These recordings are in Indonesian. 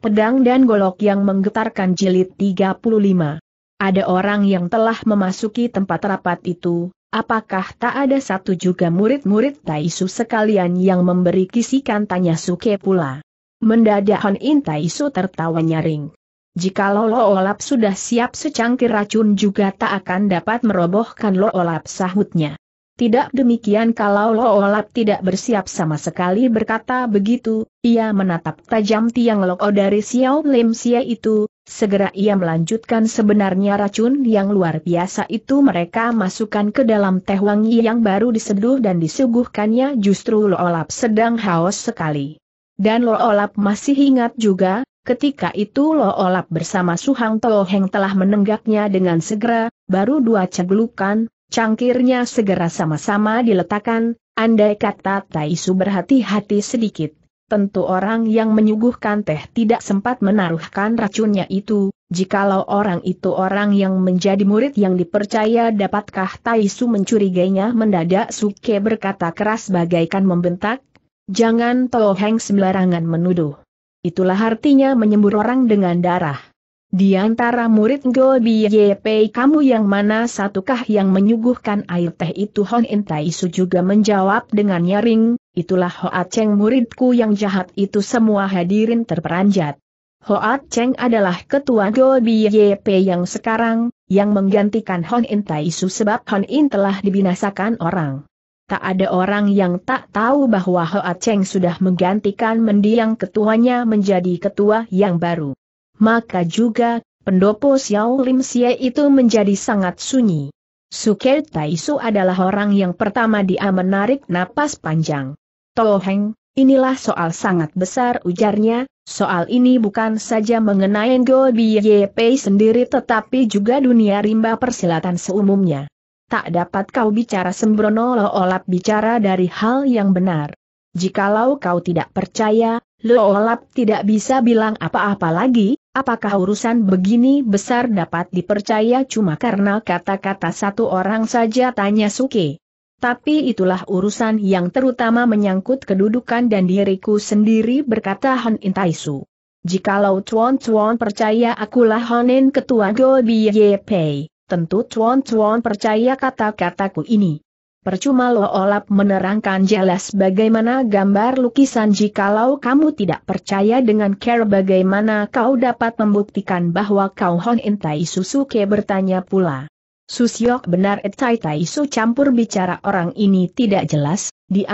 Pedang dan golok yang menggetarkan jilid 35. Ada orang yang telah memasuki tempat rapat itu, apakah tak ada satu juga murid-murid Taisu sekalian yang memberi kisikan tanya Suke pula. Mendadak Han In Taisu tertawa nyaring. Jikalau Lo Olap sudah siap secangkir racun juga tak akan dapat merobohkan Lo Olap sahutnya. Tidak demikian kalau Lo Loolap tidak bersiap sama sekali berkata begitu, ia menatap tajam tiang loko oh dari Xiao Lim Xie itu, segera ia melanjutkan sebenarnya racun yang luar biasa itu mereka masukkan ke dalam teh wangi yang baru diseduh dan disuguhkannya justru Lo Loolap sedang haus sekali. Dan Lo Loolap masih ingat juga, Ketika itu Lo Olap bersama Suhang Toheng telah menenggaknya dengan segera, baru dua cegelukan. Cangkirnya segera sama-sama diletakkan, andai kata Taisu berhati-hati sedikit. Tentu orang yang menyuguhkan teh tidak sempat menaruhkan racunnya itu, jikalau orang itu orang yang menjadi murid yang dipercaya dapatkah Taisu mencurigainya mendadak Suke berkata keras bagaikan membentak, jangan toheng sembarangan menuduh. Itulah artinya menyembur orang dengan darah. Di antara murid Go YP kamu yang mana satukah yang menyuguhkan air teh itu Hon Tai Su juga menjawab dengan nyaring, itulah Hoat Cheng muridku yang jahat itu semua hadirin terperanjat. Hoat Cheng adalah ketua Go YP yang sekarang, yang menggantikan Hon Tai sebab Hon In telah dibinasakan orang. Tak ada orang yang tak tahu bahwa Hoa Cheng sudah menggantikan mendiang ketuanya menjadi ketua yang baru maka juga pendopo Xiao Lim Xie itu menjadi sangat sunyi. Suker Taisu adalah orang yang pertama dia menarik napas panjang. Toheng, inilah soal sangat besar ujarnya, soal ini bukan saja mengenai Ngo Pei sendiri tetapi juga dunia rimba persilatan seumumnya. Tak dapat kau bicara sembrono loolap bicara dari hal yang benar. Jikalau kau tidak percaya, loolap tidak bisa bilang apa-apa lagi, Apakah urusan begini besar dapat dipercaya cuma karena kata-kata satu orang saja tanya Suke? Tapi itulah urusan yang terutama menyangkut kedudukan dan diriku sendiri berkata Han Intaisu. Jikalau tuan-tuan percaya akulah Honen ketua Go Biye Pei, tentu tuan-tuan percaya kata-kataku ini. Percuma Lo Olap menerangkan jelas bagaimana gambar lukisan jikalau kamu tidak percaya dengan care bagaimana kau dapat membuktikan bahwa kau Hon Intai Susuke bertanya pula. Susyok benar Etai Taisu campur bicara orang ini tidak jelas, di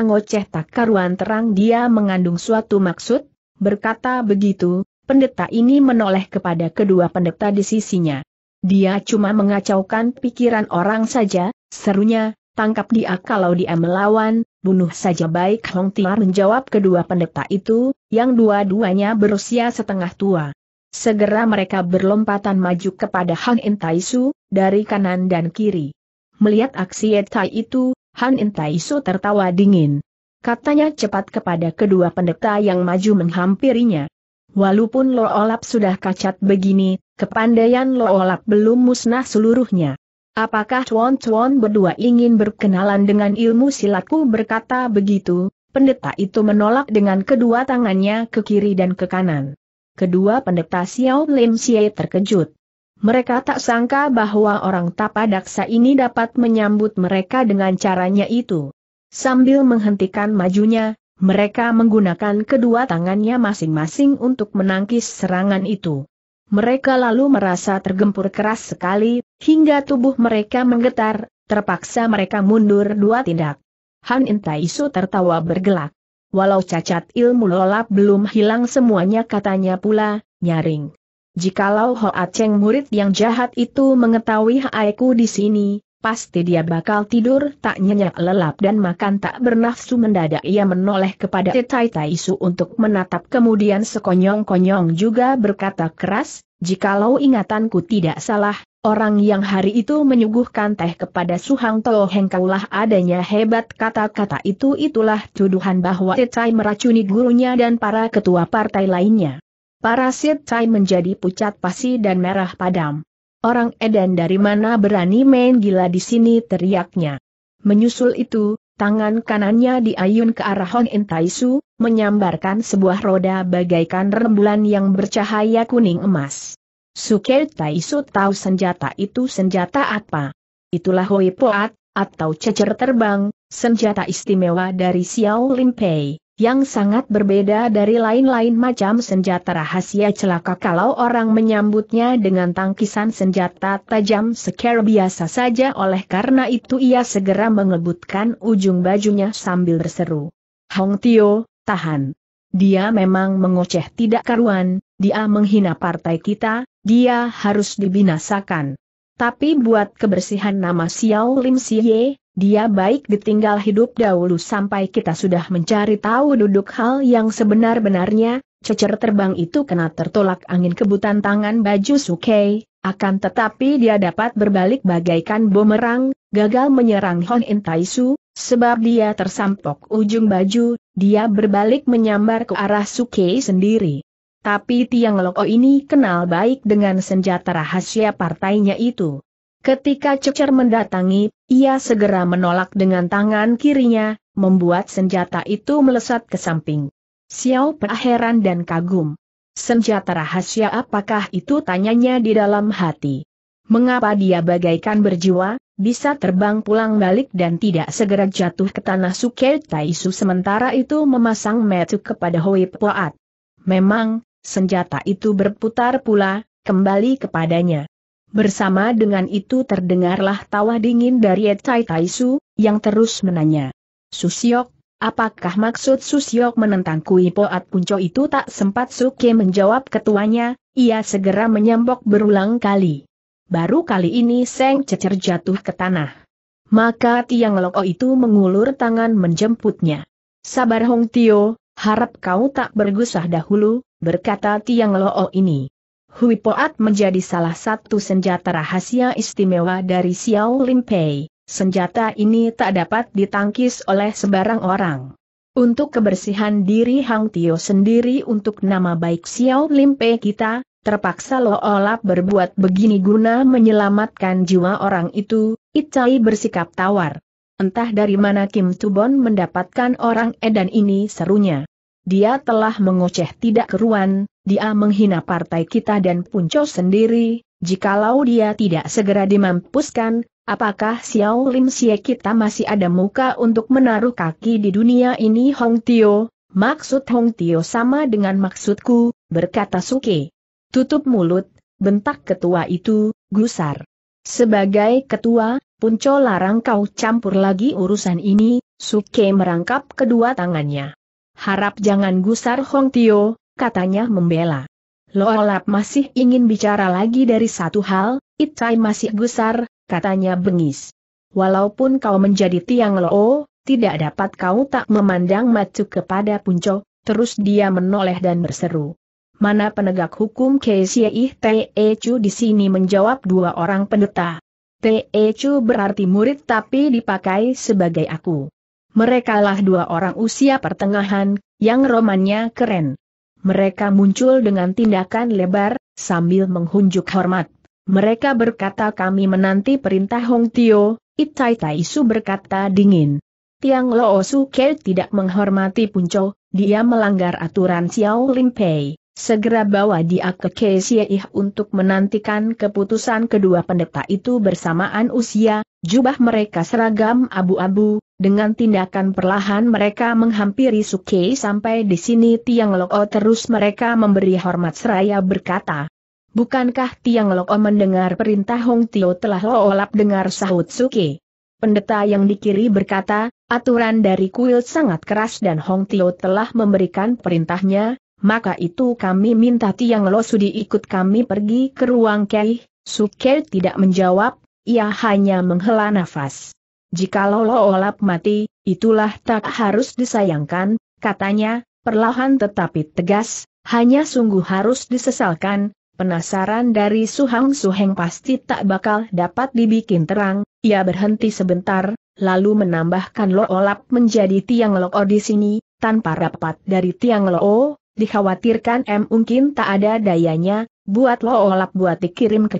tak karuan terang dia mengandung suatu maksud, berkata begitu, pendeta ini menoleh kepada kedua pendeta di sisinya. Dia cuma mengacaukan pikiran orang saja, serunya, tangkap dia kalau dia melawan, bunuh saja baik Hong Tiar menjawab kedua pendeta itu, yang dua-duanya berusia setengah tua. Segera mereka berlompatan maju kepada Tai Intaisu, dari kanan dan kiri. Melihat aksi Tai itu, Han Intaisu tertawa dingin. Katanya cepat kepada kedua pendeta yang maju menghampirinya. Walaupun lo Olap sudah kacat begini, kepandaian Lo Olap belum musnah seluruhnya. Apakah tuan-tuan berdua ingin berkenalan dengan ilmu silatku berkata begitu, pendeta itu menolak dengan kedua tangannya ke kiri dan ke kanan. Kedua pendeta Xiao Lim Xie terkejut. Mereka tak sangka bahwa orang tapa daksa ini dapat menyambut mereka dengan caranya itu. Sambil menghentikan majunya, mereka menggunakan kedua tangannya masing-masing untuk menangkis serangan itu. Mereka lalu merasa tergempur keras sekali, hingga tubuh mereka menggetar, terpaksa mereka mundur dua tindak. Han Intaiso tertawa bergelak. Walau cacat ilmu lolap belum hilang semuanya katanya pula, nyaring. Jikalau Hoa Cheng murid yang jahat itu mengetahui haiku di sini, pasti dia bakal tidur tak nyenyak lelap dan makan tak bernafsu mendadak ia menoleh kepada Tai Tai untuk menatap kemudian sekonyong-konyong juga berkata keras, jikalau ingatanku tidak salah, orang yang hari itu menyuguhkan teh kepada Suhang Toh kaulah adanya hebat kata-kata itu itulah tuduhan bahwa Tai meracuni gurunya dan para ketua partai lainnya. Para Tai menjadi pucat pasi dan merah padam. Orang edan dari mana berani main gila di sini teriaknya. Menyusul itu, tangan kanannya diayun ke arah Hong Su, menyambarkan sebuah roda bagaikan rembulan yang bercahaya kuning emas. Suke Taisu tahu senjata itu senjata apa. Itulah Hoi Poat, atau cecer terbang, senjata istimewa dari Xiao Limpei yang sangat berbeda dari lain-lain macam senjata rahasia celaka kalau orang menyambutnya dengan tangkisan senjata tajam sekar biasa saja oleh karena itu ia segera mengebutkan ujung bajunya sambil berseru. Hong Tio, tahan. Dia memang mengoceh tidak karuan, dia menghina partai kita, dia harus dibinasakan. Tapi buat kebersihan nama Xiao Lim Siye, dia baik ditinggal hidup dahulu sampai kita sudah mencari tahu duduk hal yang sebenar-benarnya, cecer terbang itu kena tertolak angin kebutan tangan baju Sukei, akan tetapi dia dapat berbalik bagaikan bumerang, gagal menyerang Hon In Taisu, sebab dia tersampok ujung baju, dia berbalik menyambar ke arah Sukei sendiri. Tapi Tiang Loko ini kenal baik dengan senjata rahasia partainya itu. Ketika Cecer mendatangi, ia segera menolak dengan tangan kirinya, membuat senjata itu melesat ke samping. Xiao Pe heran dan kagum. Senjata rahasia apakah itu tanyanya di dalam hati. Mengapa dia bagaikan berjiwa, bisa terbang pulang balik dan tidak segera jatuh ke tanah Suke Taisu sementara itu memasang metu kepada Hoi Poat. Memang, senjata itu berputar pula, kembali kepadanya. Bersama dengan itu terdengarlah tawa dingin dari Tai Taisu, yang terus menanya. Susiok, apakah maksud Susiok menentang Kui At Punco itu tak sempat Suke menjawab ketuanya, ia segera menyambok berulang kali. Baru kali ini Seng Cecer jatuh ke tanah. Maka Tiang Loko itu mengulur tangan menjemputnya. Sabar Hong Tio, harap kau tak bergusah dahulu, berkata Tiang Loko ini. Hui Poat menjadi salah satu senjata rahasia istimewa dari Xiao Lim Pei. Senjata ini tak dapat ditangkis oleh sebarang orang. Untuk kebersihan diri Hang Tio sendiri untuk nama baik Xiao Lim Pei kita, terpaksa Lo Olap berbuat begini guna menyelamatkan jiwa orang itu, Itai bersikap tawar. Entah dari mana Kim Tubon mendapatkan orang edan ini serunya. Dia telah mengoceh tidak keruan, dia menghina partai kita dan punco sendiri, jikalau dia tidak segera dimampuskan, apakah Xiao Lim Xie kita masih ada muka untuk menaruh kaki di dunia ini Hong Tio? Maksud Hong Tio sama dengan maksudku, berkata Suke. Tutup mulut, bentak ketua itu, gusar. Sebagai ketua, Punco larang kau campur lagi urusan ini, Suke merangkap kedua tangannya harap jangan gusar Hong Tio, katanya membela. Loalap masih ingin bicara lagi dari satu hal, Itai masih gusar, katanya bengis. Walaupun kau menjadi tiang loo, tidak dapat kau tak memandang macu kepada punco, terus dia menoleh dan berseru. Mana penegak hukum KCI Te e Chu di sini menjawab dua orang pendeta. Te e Chu berarti murid tapi dipakai sebagai aku. Mereka lah dua orang usia pertengahan, yang romannya keren. Mereka muncul dengan tindakan lebar, sambil menghunjuk hormat. Mereka berkata kami menanti perintah Hong Tio, Itai Su berkata dingin. Tiang Lo Su Ke tidak menghormati Punco, dia melanggar aturan Xiao Lim Pei. Segera bawa dia ke Keisieh untuk menantikan keputusan kedua pendeta itu bersamaan usia, jubah mereka seragam abu-abu, dengan tindakan perlahan mereka menghampiri Suke sampai di sini Tiang Loko terus mereka memberi hormat seraya berkata. Bukankah Tiang Loko mendengar perintah Hong Tio telah loolap dengar sahut Suke? Pendeta yang di kiri berkata, aturan dari kuil sangat keras dan Hong Tio telah memberikan perintahnya, maka itu kami minta Tiang Lo Sudi ikut kami pergi ke ruang Kei. Suke tidak menjawab, ia hanya menghela nafas. Jika lolo Loolap mati, itulah tak harus disayangkan, katanya, perlahan tetapi tegas, hanya sungguh harus disesalkan, penasaran dari Suhang Suheng pasti tak bakal dapat dibikin terang, ia berhenti sebentar, lalu menambahkan Loolap menjadi tiang Loo oh di sini, tanpa rapat dari tiang Loo, oh, dikhawatirkan M mungkin tak ada dayanya, buat Loolap buat dikirim ke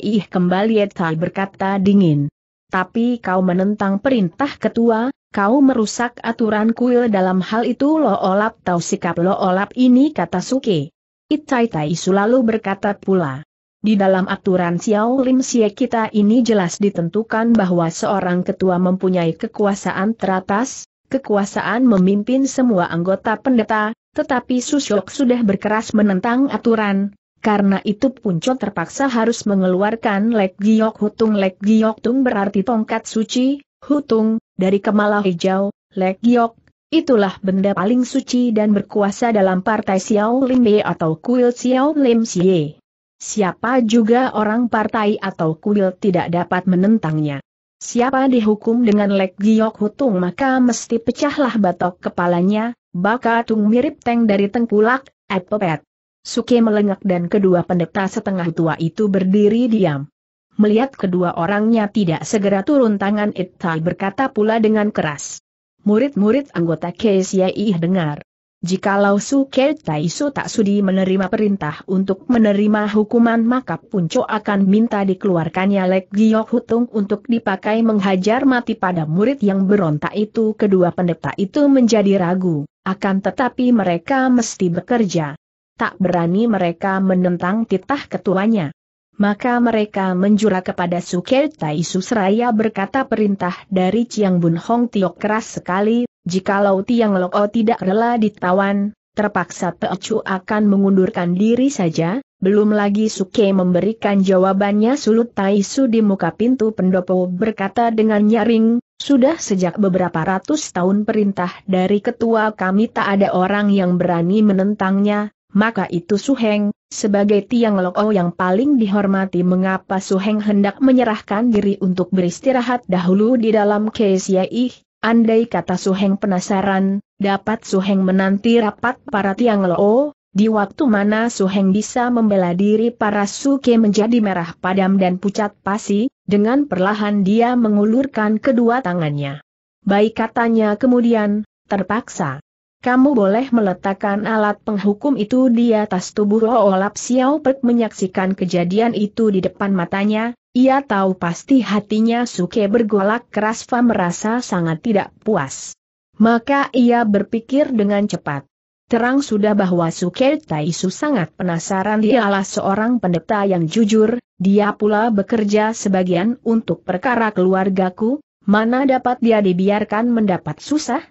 ih kembali Etai berkata dingin. Tapi kau menentang perintah ketua, kau merusak aturan kuil dalam hal itu lo olap tahu sikap lo olap ini kata Suke. Itai Tai Su lalu berkata pula. Di dalam aturan Xiao Lim Xie kita ini jelas ditentukan bahwa seorang ketua mempunyai kekuasaan teratas, kekuasaan memimpin semua anggota pendeta, tetapi Susyok sudah berkeras menentang aturan, karena itu Punco terpaksa harus mengeluarkan Lek Giok Hutung Lek Giok Tung berarti tongkat suci, Hutung, dari kemala hijau, Lek Giok, itulah benda paling suci dan berkuasa dalam partai Xiao Lim Be atau kuil Xiao Lim Xie. Siapa juga orang partai atau kuil tidak dapat menentangnya. Siapa dihukum dengan Lek Giok Hutung maka mesti pecahlah batok kepalanya, baka tung mirip tank dari tengkulak, Epepet. Suke melengak dan kedua pendeta setengah tua itu berdiri diam. Melihat kedua orangnya tidak segera turun tangan Itai berkata pula dengan keras. Murid-murid anggota KSYI dengar. Jikalau Suke Taiso tak sudi menerima perintah untuk menerima hukuman maka Punco akan minta dikeluarkannya Lek Giok Hutung untuk dipakai menghajar mati pada murid yang berontak itu kedua pendeta itu menjadi ragu, akan tetapi mereka mesti bekerja tak berani mereka menentang titah ketuanya. Maka mereka menjura kepada Sukertai Susraya berkata perintah dari Chiang Bun Hong Tiok keras sekali, jikalau Tiang Loko tidak rela ditawan, terpaksa Teocu akan mengundurkan diri saja, belum lagi Suke memberikan jawabannya Sulut Taisu di muka pintu pendopo berkata dengan nyaring, sudah sejak beberapa ratus tahun perintah dari ketua kami tak ada orang yang berani menentangnya, maka itu Suheng, sebagai Tiang Loko oh yang paling dihormati mengapa Suheng hendak menyerahkan diri untuk beristirahat dahulu di dalam Keis ya ih, andai kata Suheng penasaran, dapat Suheng menanti rapat para Tiang Loko, oh, di waktu mana Suheng bisa membela diri para suke menjadi merah padam dan pucat pasi, dengan perlahan dia mengulurkan kedua tangannya. Baik katanya kemudian, terpaksa kamu boleh meletakkan alat penghukum itu di atas tubuh Oolap Xiao Pek menyaksikan kejadian itu di depan matanya, ia tahu pasti hatinya Suke bergolak keras Fa merasa sangat tidak puas. Maka ia berpikir dengan cepat. Terang sudah bahwa Suke Taisu sangat penasaran dialah seorang pendeta yang jujur, dia pula bekerja sebagian untuk perkara keluargaku, mana dapat dia dibiarkan mendapat susah?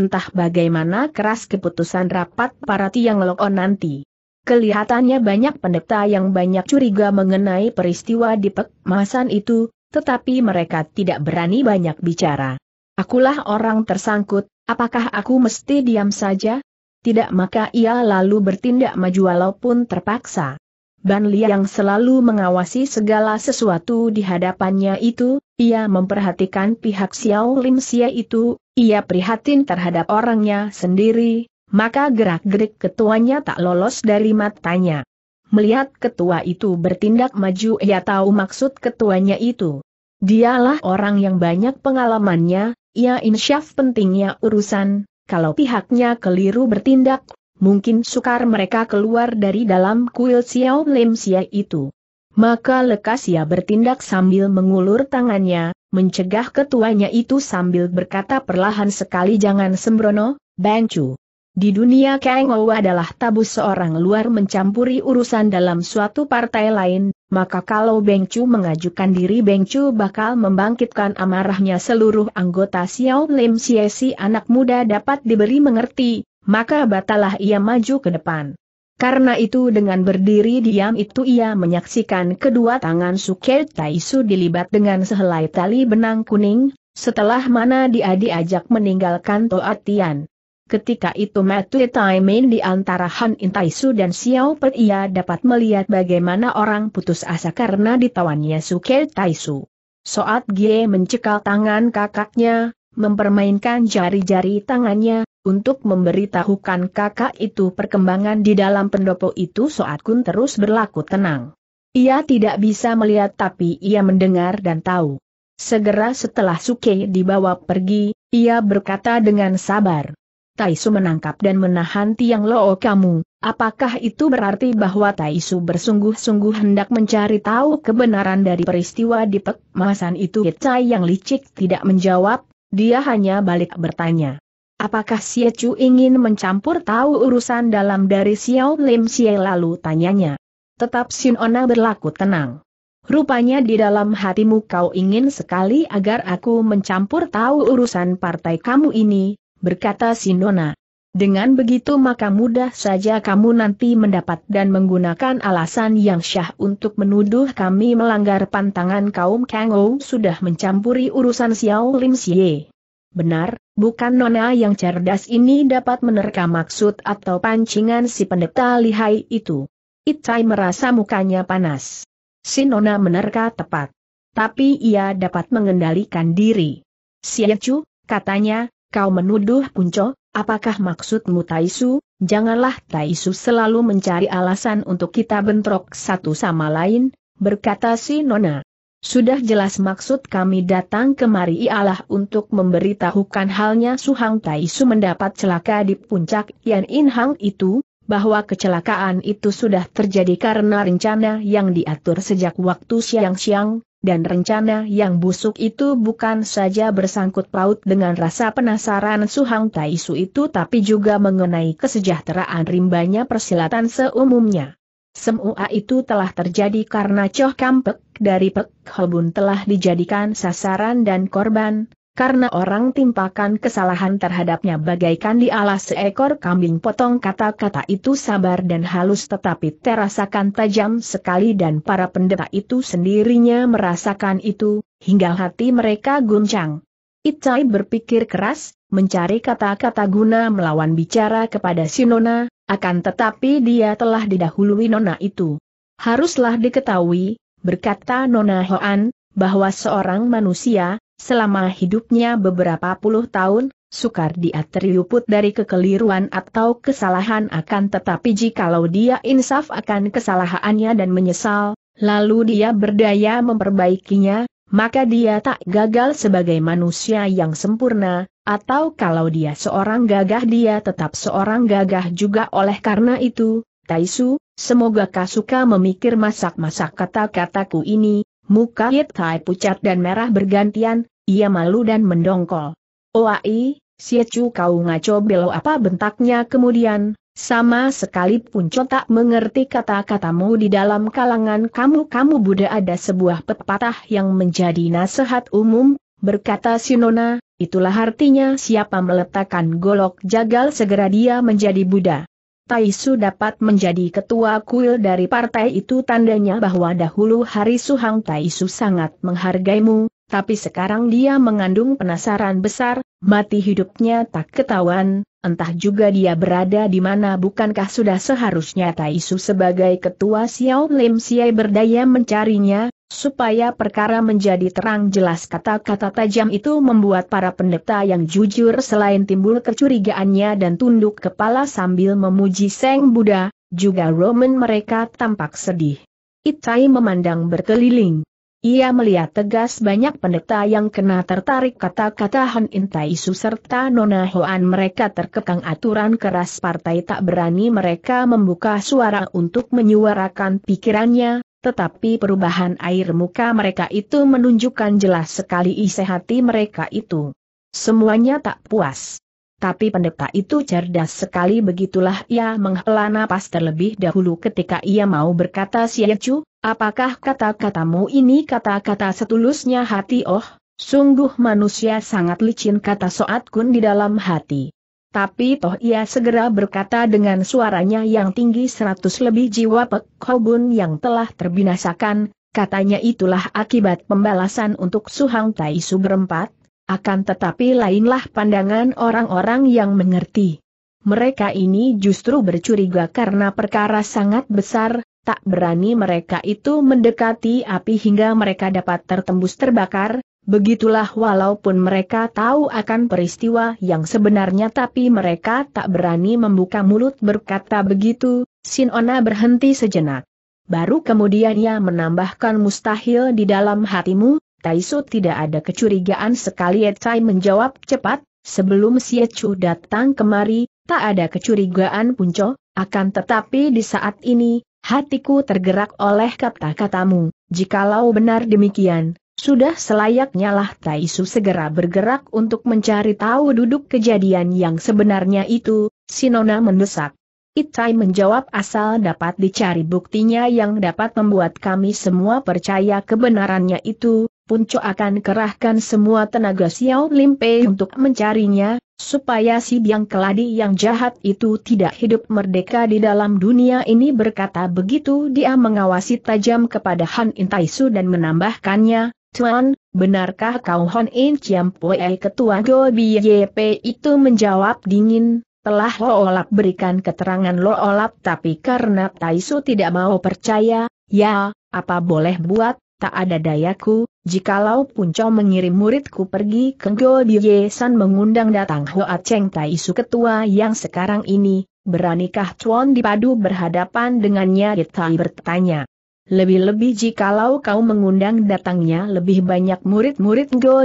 entah bagaimana keras keputusan rapat para tiang loko nanti. Kelihatannya banyak pendeta yang banyak curiga mengenai peristiwa di pekmasan itu, tetapi mereka tidak berani banyak bicara. Akulah orang tersangkut, apakah aku mesti diam saja? Tidak maka ia lalu bertindak maju walaupun terpaksa. Ban Li yang selalu mengawasi segala sesuatu di hadapannya itu, ia memperhatikan pihak Xiao Lim Xia itu, ia prihatin terhadap orangnya sendiri, maka gerak-gerik ketuanya tak lolos dari matanya. Melihat ketua itu bertindak maju ia tahu maksud ketuanya itu. Dialah orang yang banyak pengalamannya, ia insyaf pentingnya urusan, kalau pihaknya keliru bertindak, mungkin sukar mereka keluar dari dalam kuil Xiao Lim Xia itu. Maka lekas ia bertindak sambil mengulur tangannya, mencegah ketuanya itu sambil berkata perlahan sekali jangan sembrono, Bangcu. Di dunia Ou adalah tabu seorang luar mencampuri urusan dalam suatu partai lain, maka kalau Bengcu mengajukan diri Bengcu bakal membangkitkan amarahnya seluruh anggota Xiao Lim Siesi anak muda dapat diberi mengerti, maka batalah ia maju ke depan. Karena itu dengan berdiri diam itu ia menyaksikan kedua tangan Suke Taisu dilibat dengan sehelai tali benang kuning, setelah mana dia diajak meninggalkan Toa Tian. Ketika itu Matu Taimin di antara Han Intaisu dan Xiao Pei ia dapat melihat bagaimana orang putus asa karena ditawannya Suke Taisu. Soat Gie mencekal tangan kakaknya, mempermainkan jari-jari tangannya, untuk memberitahukan kakak itu perkembangan di dalam pendopo itu Soat Kun terus berlaku tenang. Ia tidak bisa melihat tapi ia mendengar dan tahu. Segera setelah Suke dibawa pergi, ia berkata dengan sabar. Taisu menangkap dan menahan Tiang Loo kamu, apakah itu berarti bahwa Taisu bersungguh-sungguh hendak mencari tahu kebenaran dari peristiwa di pekmasan itu Cai yang licik tidak menjawab, dia hanya balik bertanya. Apakah Xie Chu ingin mencampur tahu urusan dalam dari Xiao Lim Xie lalu tanyanya. Tetap Sin Ona berlaku tenang. Rupanya di dalam hatimu kau ingin sekali agar aku mencampur tahu urusan partai kamu ini, berkata Sinona. Dengan begitu maka mudah saja kamu nanti mendapat dan menggunakan alasan yang syah untuk menuduh kami melanggar pantangan kaum Kang sudah mencampuri urusan Xiao Lim Xie. Benar, Bukan nona yang cerdas ini dapat menerka maksud atau pancingan si pendeta lihai itu. Itai merasa mukanya panas. Si nona menerka tepat. Tapi ia dapat mengendalikan diri. Siecu, katanya, kau menuduh Punco, apakah maksudmu Taisu? Janganlah Taisu selalu mencari alasan untuk kita bentrok satu sama lain, berkata si Nona. Sudah jelas maksud kami datang kemari ialah untuk memberitahukan halnya Su Hang Tai Su mendapat celaka di puncak Yan In Hang itu, bahwa kecelakaan itu sudah terjadi karena rencana yang diatur sejak waktu siang-siang, dan rencana yang busuk itu bukan saja bersangkut paut dengan rasa penasaran Su Hang Tai Su itu tapi juga mengenai kesejahteraan rimbanya persilatan seumumnya. Semua itu telah terjadi karena Choh Kampek dari Pek Holbun telah dijadikan sasaran dan korban, karena orang timpakan kesalahan terhadapnya bagaikan di alas seekor kambing potong kata-kata itu sabar dan halus tetapi terasakan tajam sekali dan para pendeta itu sendirinya merasakan itu, hingga hati mereka guncang. Itai berpikir keras, mencari kata-kata guna melawan bicara kepada Sinona, akan tetapi dia telah didahului nona itu. Haruslah diketahui, berkata nona Hoan, bahwa seorang manusia, selama hidupnya beberapa puluh tahun, sukar dia teriuput dari kekeliruan atau kesalahan akan tetapi jikalau dia insaf akan kesalahannya dan menyesal, lalu dia berdaya memperbaikinya, maka dia tak gagal sebagai manusia yang sempurna, atau kalau dia seorang gagah dia tetap seorang gagah juga oleh karena itu, Taisu, semoga Kasuka memikir masak-masak kata-kataku ini, muka Yitai pucat dan merah bergantian, ia malu dan mendongkol. Oai, siacu kau ngaco belo apa bentaknya kemudian, sama sekali pun tak mengerti kata-katamu di dalam kalangan kamu-kamu Buddha ada sebuah pepatah yang menjadi nasihat umum, berkata Sinona, itulah artinya siapa meletakkan golok jagal segera dia menjadi Buddha. Taisu dapat menjadi ketua kuil dari partai itu tandanya bahwa dahulu hari Suhang Taisu sangat menghargaimu, tapi sekarang dia mengandung penasaran besar, mati hidupnya tak ketahuan, entah juga dia berada di mana bukankah sudah seharusnya Taisu sebagai ketua Xiao Lim Siai berdaya mencarinya, supaya perkara menjadi terang jelas kata-kata tajam itu membuat para pendeta yang jujur selain timbul kecurigaannya dan tunduk kepala sambil memuji Seng Buddha, juga Roman mereka tampak sedih. Itai memandang berkeliling. Ia melihat tegas banyak pendeta yang kena tertarik kata-kata Han Intaisu serta Nona Hoan mereka terkekang aturan keras partai tak berani mereka membuka suara untuk menyuarakan pikirannya, tetapi perubahan air muka mereka itu menunjukkan jelas sekali isi hati mereka itu. Semuanya tak puas. Tapi pendeta itu cerdas sekali begitulah ia menghela napas terlebih dahulu ketika ia mau berkata Siecu, apakah kata-katamu ini kata-kata setulusnya hati oh, sungguh manusia sangat licin kata Soat Kun di dalam hati. Tapi toh ia segera berkata dengan suaranya yang tinggi seratus lebih jiwa Pek yang telah terbinasakan, katanya itulah akibat pembalasan untuk Suhang Tai Su berempat, akan tetapi lainlah pandangan orang-orang yang mengerti. Mereka ini justru bercuriga karena perkara sangat besar, tak berani mereka itu mendekati api hingga mereka dapat tertembus terbakar, Begitulah walaupun mereka tahu akan peristiwa yang sebenarnya tapi mereka tak berani membuka mulut berkata begitu, Sinona berhenti sejenak. Baru kemudian ia menambahkan mustahil di dalam hatimu, Taisu tidak ada kecurigaan sekali Etai menjawab cepat, sebelum si Chu datang kemari, tak ada kecurigaan punco, akan tetapi di saat ini, hatiku tergerak oleh kata-katamu, jikalau benar demikian, sudah selayaknya lah Taisu segera bergerak untuk mencari tahu duduk kejadian yang sebenarnya itu, Sinona mendesak. Itai menjawab asal dapat dicari buktinya yang dapat membuat kami semua percaya kebenarannya itu, Punco akan kerahkan semua tenaga Xiao Lim Pei untuk mencarinya, supaya si biang keladi yang jahat itu tidak hidup merdeka di dalam dunia ini berkata begitu dia mengawasi tajam kepada Han Intaisu dan menambahkannya, Tuan, benarkah kau Hon In Chiam Pue ketua Go YP itu menjawab dingin, telah Lo Olap berikan keterangan Lo Olap tapi karena Taisu tidak mau percaya, ya, apa boleh buat, tak ada dayaku, jikalau Punco mengirim muridku pergi ke Goldie San mengundang datang Hoa Cheng Tai Su ketua yang sekarang ini, beranikah Chuan dipadu berhadapan dengannya Ritai bertanya. Lebih-lebih jikalau kau mengundang datangnya lebih banyak murid-murid Go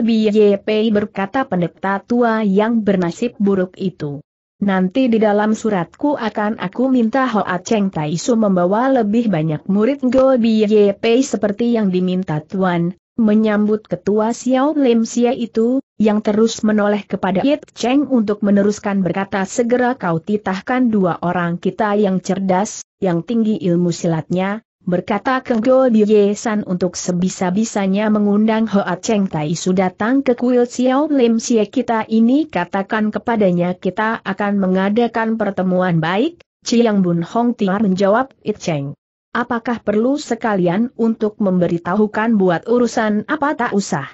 Pei berkata pendeta tua yang bernasib buruk itu. Nanti di dalam suratku akan aku minta Hoa Cheng Taisu membawa lebih banyak murid Go Biye Pei seperti yang diminta Tuan, menyambut ketua Xiao Lim Sia itu, yang terus menoleh kepada Yit Cheng untuk meneruskan berkata segera kau titahkan dua orang kita yang cerdas, yang tinggi ilmu silatnya, berkata Kenggo Diye San untuk sebisa-bisanya mengundang Hoa Cheng Tai Su datang ke kuil Xiao Lim Xie kita ini katakan kepadanya kita akan mengadakan pertemuan baik, Chiang Bun Hong Tiar menjawab It Cheng. Apakah perlu sekalian untuk memberitahukan buat urusan apa tak usah?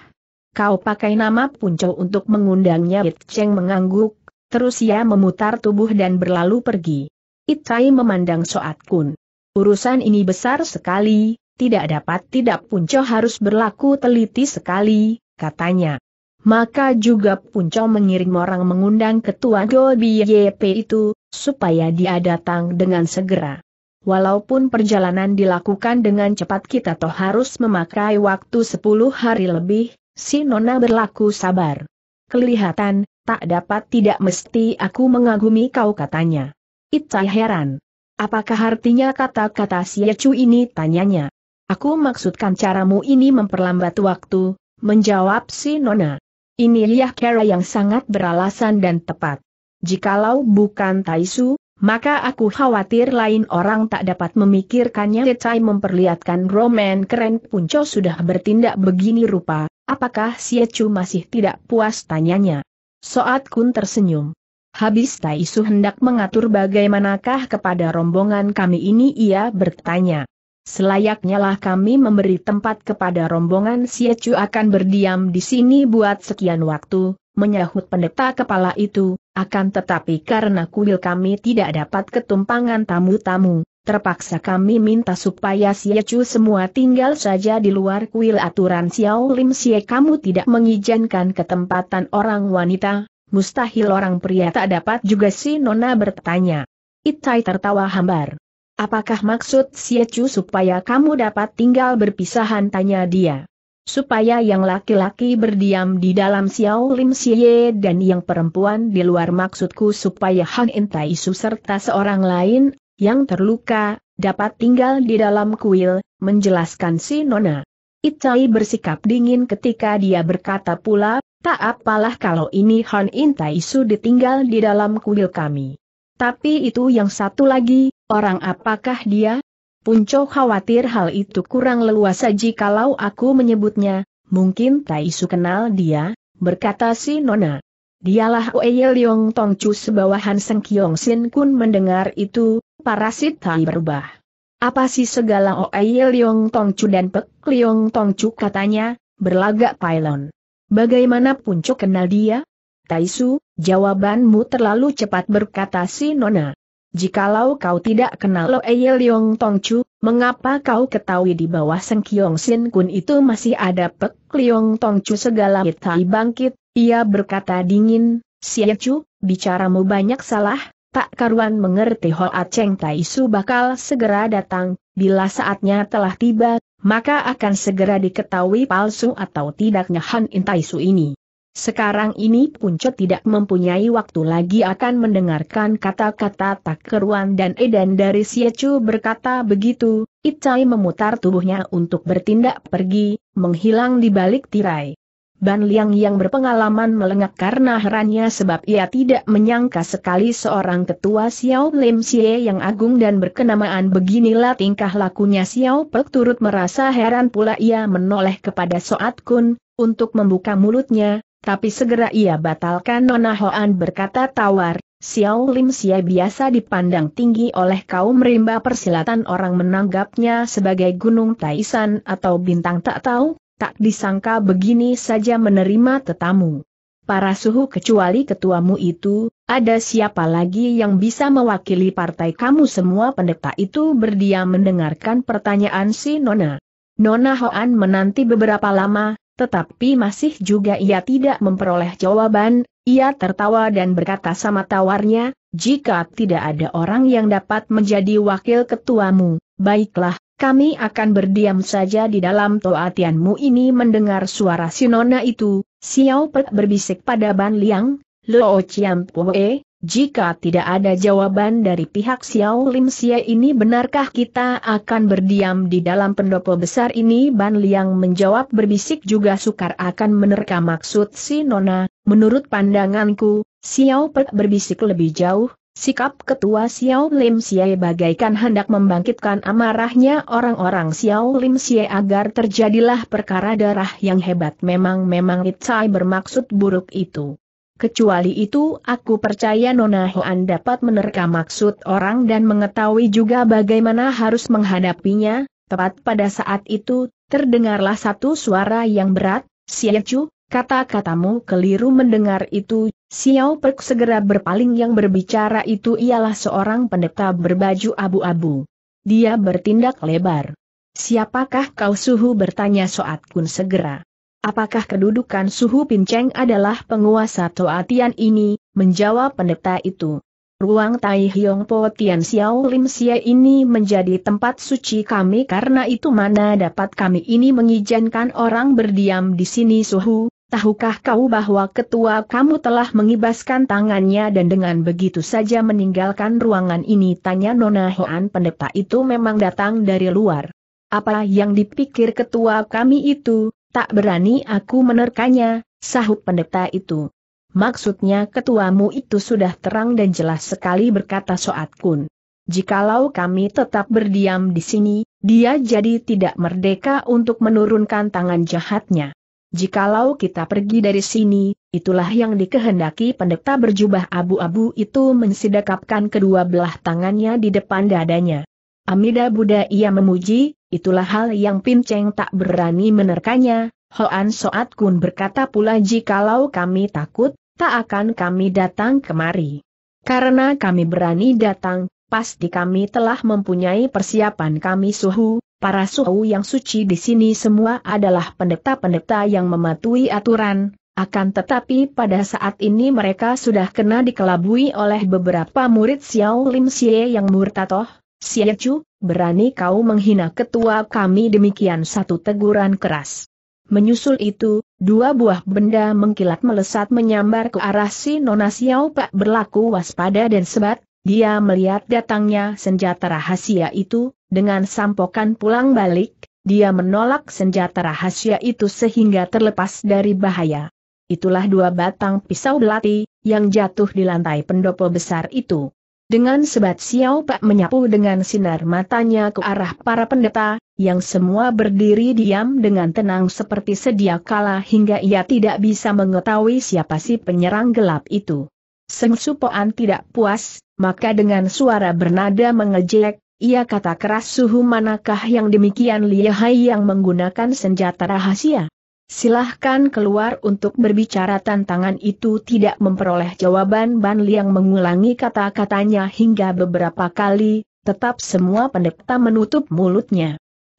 Kau pakai nama Punco untuk mengundangnya It Cheng mengangguk, terus ia memutar tubuh dan berlalu pergi. It Itai memandang Soat Kun. Urusan ini besar sekali, tidak dapat tidak Punco harus berlaku teliti sekali, katanya. Maka juga Punco mengirim orang mengundang ketua Gobi YP itu, supaya dia datang dengan segera. Walaupun perjalanan dilakukan dengan cepat kita toh harus memakai waktu 10 hari lebih, si Nona berlaku sabar. Kelihatan, tak dapat tidak mesti aku mengagumi kau katanya. Itai heran. Apakah artinya kata-kata Yecu ini tanyanya? Aku maksudkan caramu ini memperlambat waktu, menjawab si Nona. Ini ya kera yang sangat beralasan dan tepat. Jikalau bukan Taisu, maka aku khawatir lain orang tak dapat memikirkannya. Cai memperlihatkan roman keren Punco sudah bertindak begini rupa, apakah Yecu masih tidak puas tanyanya. Soat Kun tersenyum. Habis Tai Su hendak mengatur bagaimanakah kepada rombongan kami ini ia bertanya. Selayaknya lah kami memberi tempat kepada rombongan Chu akan berdiam di sini buat sekian waktu, menyahut pendeta kepala itu, akan tetapi karena kuil kami tidak dapat ketumpangan tamu-tamu, terpaksa kami minta supaya Chu semua tinggal saja di luar kuil aturan Xiao Lim Sie kamu tidak mengizinkan ketempatan orang wanita, mustahil orang pria tak dapat juga si Nona bertanya. Itai tertawa hambar. Apakah maksud si Ecu supaya kamu dapat tinggal berpisahan tanya dia? Supaya yang laki-laki berdiam di dalam Xiao Lim Xie dan yang perempuan di luar maksudku supaya Hang Intai Su serta seorang lain, yang terluka, dapat tinggal di dalam kuil, menjelaskan si Nona. Itai bersikap dingin ketika dia berkata pula, tak apalah kalau ini Han Intai Su ditinggal di dalam kuil kami. Tapi itu yang satu lagi, orang apakah dia? Punco khawatir hal itu kurang leluasa jikalau aku menyebutnya, mungkin Su kenal dia, berkata si Nona. Dialah Oeye Leong Tongcu sebawahan Seng Kiong Sin Kun mendengar itu, parasit Tai berubah. Apa sih segala Oe Liong Tong Chu dan Pek Liong Tong Chu katanya, berlagak pylon. Bagaimana puncuk kenal dia? Taisu, jawabanmu terlalu cepat berkata si Nona. Jikalau kau tidak kenal Oe Liong Tong Chu, mengapa kau ketahui di bawah Seng Kiong Sin Kun itu masih ada Pek Liong Tong Chu segala hitai bangkit, ia berkata dingin, Sia Chu, bicaramu banyak salah, Tak karuan mengerti Hoa Cheng Tai Su bakal segera datang, bila saatnya telah tiba, maka akan segera diketahui palsu atau tidaknya Han In Tai ini. Sekarang ini Puncut tidak mempunyai waktu lagi akan mendengarkan kata-kata tak keruan dan Eden dari Siecu berkata begitu, Itai memutar tubuhnya untuk bertindak pergi, menghilang di balik tirai. Ban Liang yang berpengalaman melengak karena herannya sebab ia tidak menyangka sekali seorang ketua Xiao Lim Xie yang agung dan berkenamaan beginilah tingkah lakunya Xiao Pek turut merasa heran pula ia menoleh kepada Soat Kun, untuk membuka mulutnya, tapi segera ia batalkan Nona Hoan berkata tawar, Xiao Lim Xie biasa dipandang tinggi oleh kaum rimba persilatan orang menanggapnya sebagai gunung Taisan atau bintang tak tahu, tak disangka begini saja menerima tetamu. Para suhu kecuali ketuamu itu, ada siapa lagi yang bisa mewakili partai kamu semua pendeta itu berdiam mendengarkan pertanyaan si Nona. Nona Hoan menanti beberapa lama, tetapi masih juga ia tidak memperoleh jawaban, ia tertawa dan berkata sama tawarnya, jika tidak ada orang yang dapat menjadi wakil ketuamu, baiklah, kami akan berdiam saja di dalam toatianmu ini mendengar suara si nona itu, Xiao Pe berbisik pada Ban Liang, Lo Chiam Pue, jika tidak ada jawaban dari pihak Xiao Lim sia ini benarkah kita akan berdiam di dalam pendopo besar ini Ban Liang menjawab berbisik juga sukar akan menerka maksud si nona. menurut pandanganku, Xiao Pe berbisik lebih jauh, Sikap ketua Xiao Lim Xie bagaikan hendak membangkitkan amarahnya orang-orang Xiao Lim Xie agar terjadilah perkara darah yang hebat memang-memang Itzai bermaksud buruk itu. Kecuali itu aku percaya Nona Hoan dapat menerka maksud orang dan mengetahui juga bagaimana harus menghadapinya, tepat pada saat itu, terdengarlah satu suara yang berat, Xie Chu, kata-katamu keliru mendengar itu Xiao Pek segera berpaling yang berbicara itu ialah seorang pendeta berbaju abu-abu. Dia bertindak lebar. Siapakah kau suhu bertanya Soat Kun segera. Apakah kedudukan suhu pinceng adalah penguasa Toatian ini, menjawab pendeta itu. Ruang Tai Hiong Po Tian Xiao Lim Xie ini menjadi tempat suci kami karena itu mana dapat kami ini mengizinkan orang berdiam di sini suhu, Tahukah kau bahwa ketua kamu telah mengibaskan tangannya dan dengan begitu saja meninggalkan ruangan ini? Tanya Nona Hoan pendeta itu memang datang dari luar. Apa yang dipikir ketua kami itu, tak berani aku menerkanya, sahut pendeta itu. Maksudnya ketuamu itu sudah terang dan jelas sekali berkata Soat Kun. Jikalau kami tetap berdiam di sini, dia jadi tidak merdeka untuk menurunkan tangan jahatnya. Jikalau kita pergi dari sini, itulah yang dikehendaki pendeta berjubah abu-abu itu mensidakapkan kedua belah tangannya di depan dadanya. Amida Buddha ia memuji, itulah hal yang Pinceng tak berani menerkanya, Hoan Soat Kun berkata pula jikalau kami takut, tak akan kami datang kemari. Karena kami berani datang, pasti kami telah mempunyai persiapan kami suhu, Para suhu yang suci di sini semua adalah pendeta-pendeta yang mematuhi aturan, akan tetapi pada saat ini mereka sudah kena dikelabui oleh beberapa murid Xiao Lim Xie yang murtatoh, Xie Chu, berani kau menghina ketua kami demikian satu teguran keras. Menyusul itu, dua buah benda mengkilat melesat menyambar ke arah si Nona Xiao Pak berlaku waspada dan sebat, dia melihat datangnya senjata rahasia itu, dengan sampokan pulang balik, dia menolak senjata rahasia itu sehingga terlepas dari bahaya. Itulah dua batang pisau belati, yang jatuh di lantai pendopo besar itu. Dengan sebat Xiao Pak menyapu dengan sinar matanya ke arah para pendeta, yang semua berdiri diam dengan tenang seperti sedia kala hingga ia tidak bisa mengetahui siapa si penyerang gelap itu. Seng Supoan tidak puas, maka dengan suara bernada mengejek, ia kata keras suhu manakah yang demikian lihai yang menggunakan senjata rahasia. Silahkan keluar untuk berbicara tantangan itu tidak memperoleh jawaban Ban Liang mengulangi kata-katanya hingga beberapa kali, tetap semua pendeta menutup mulutnya.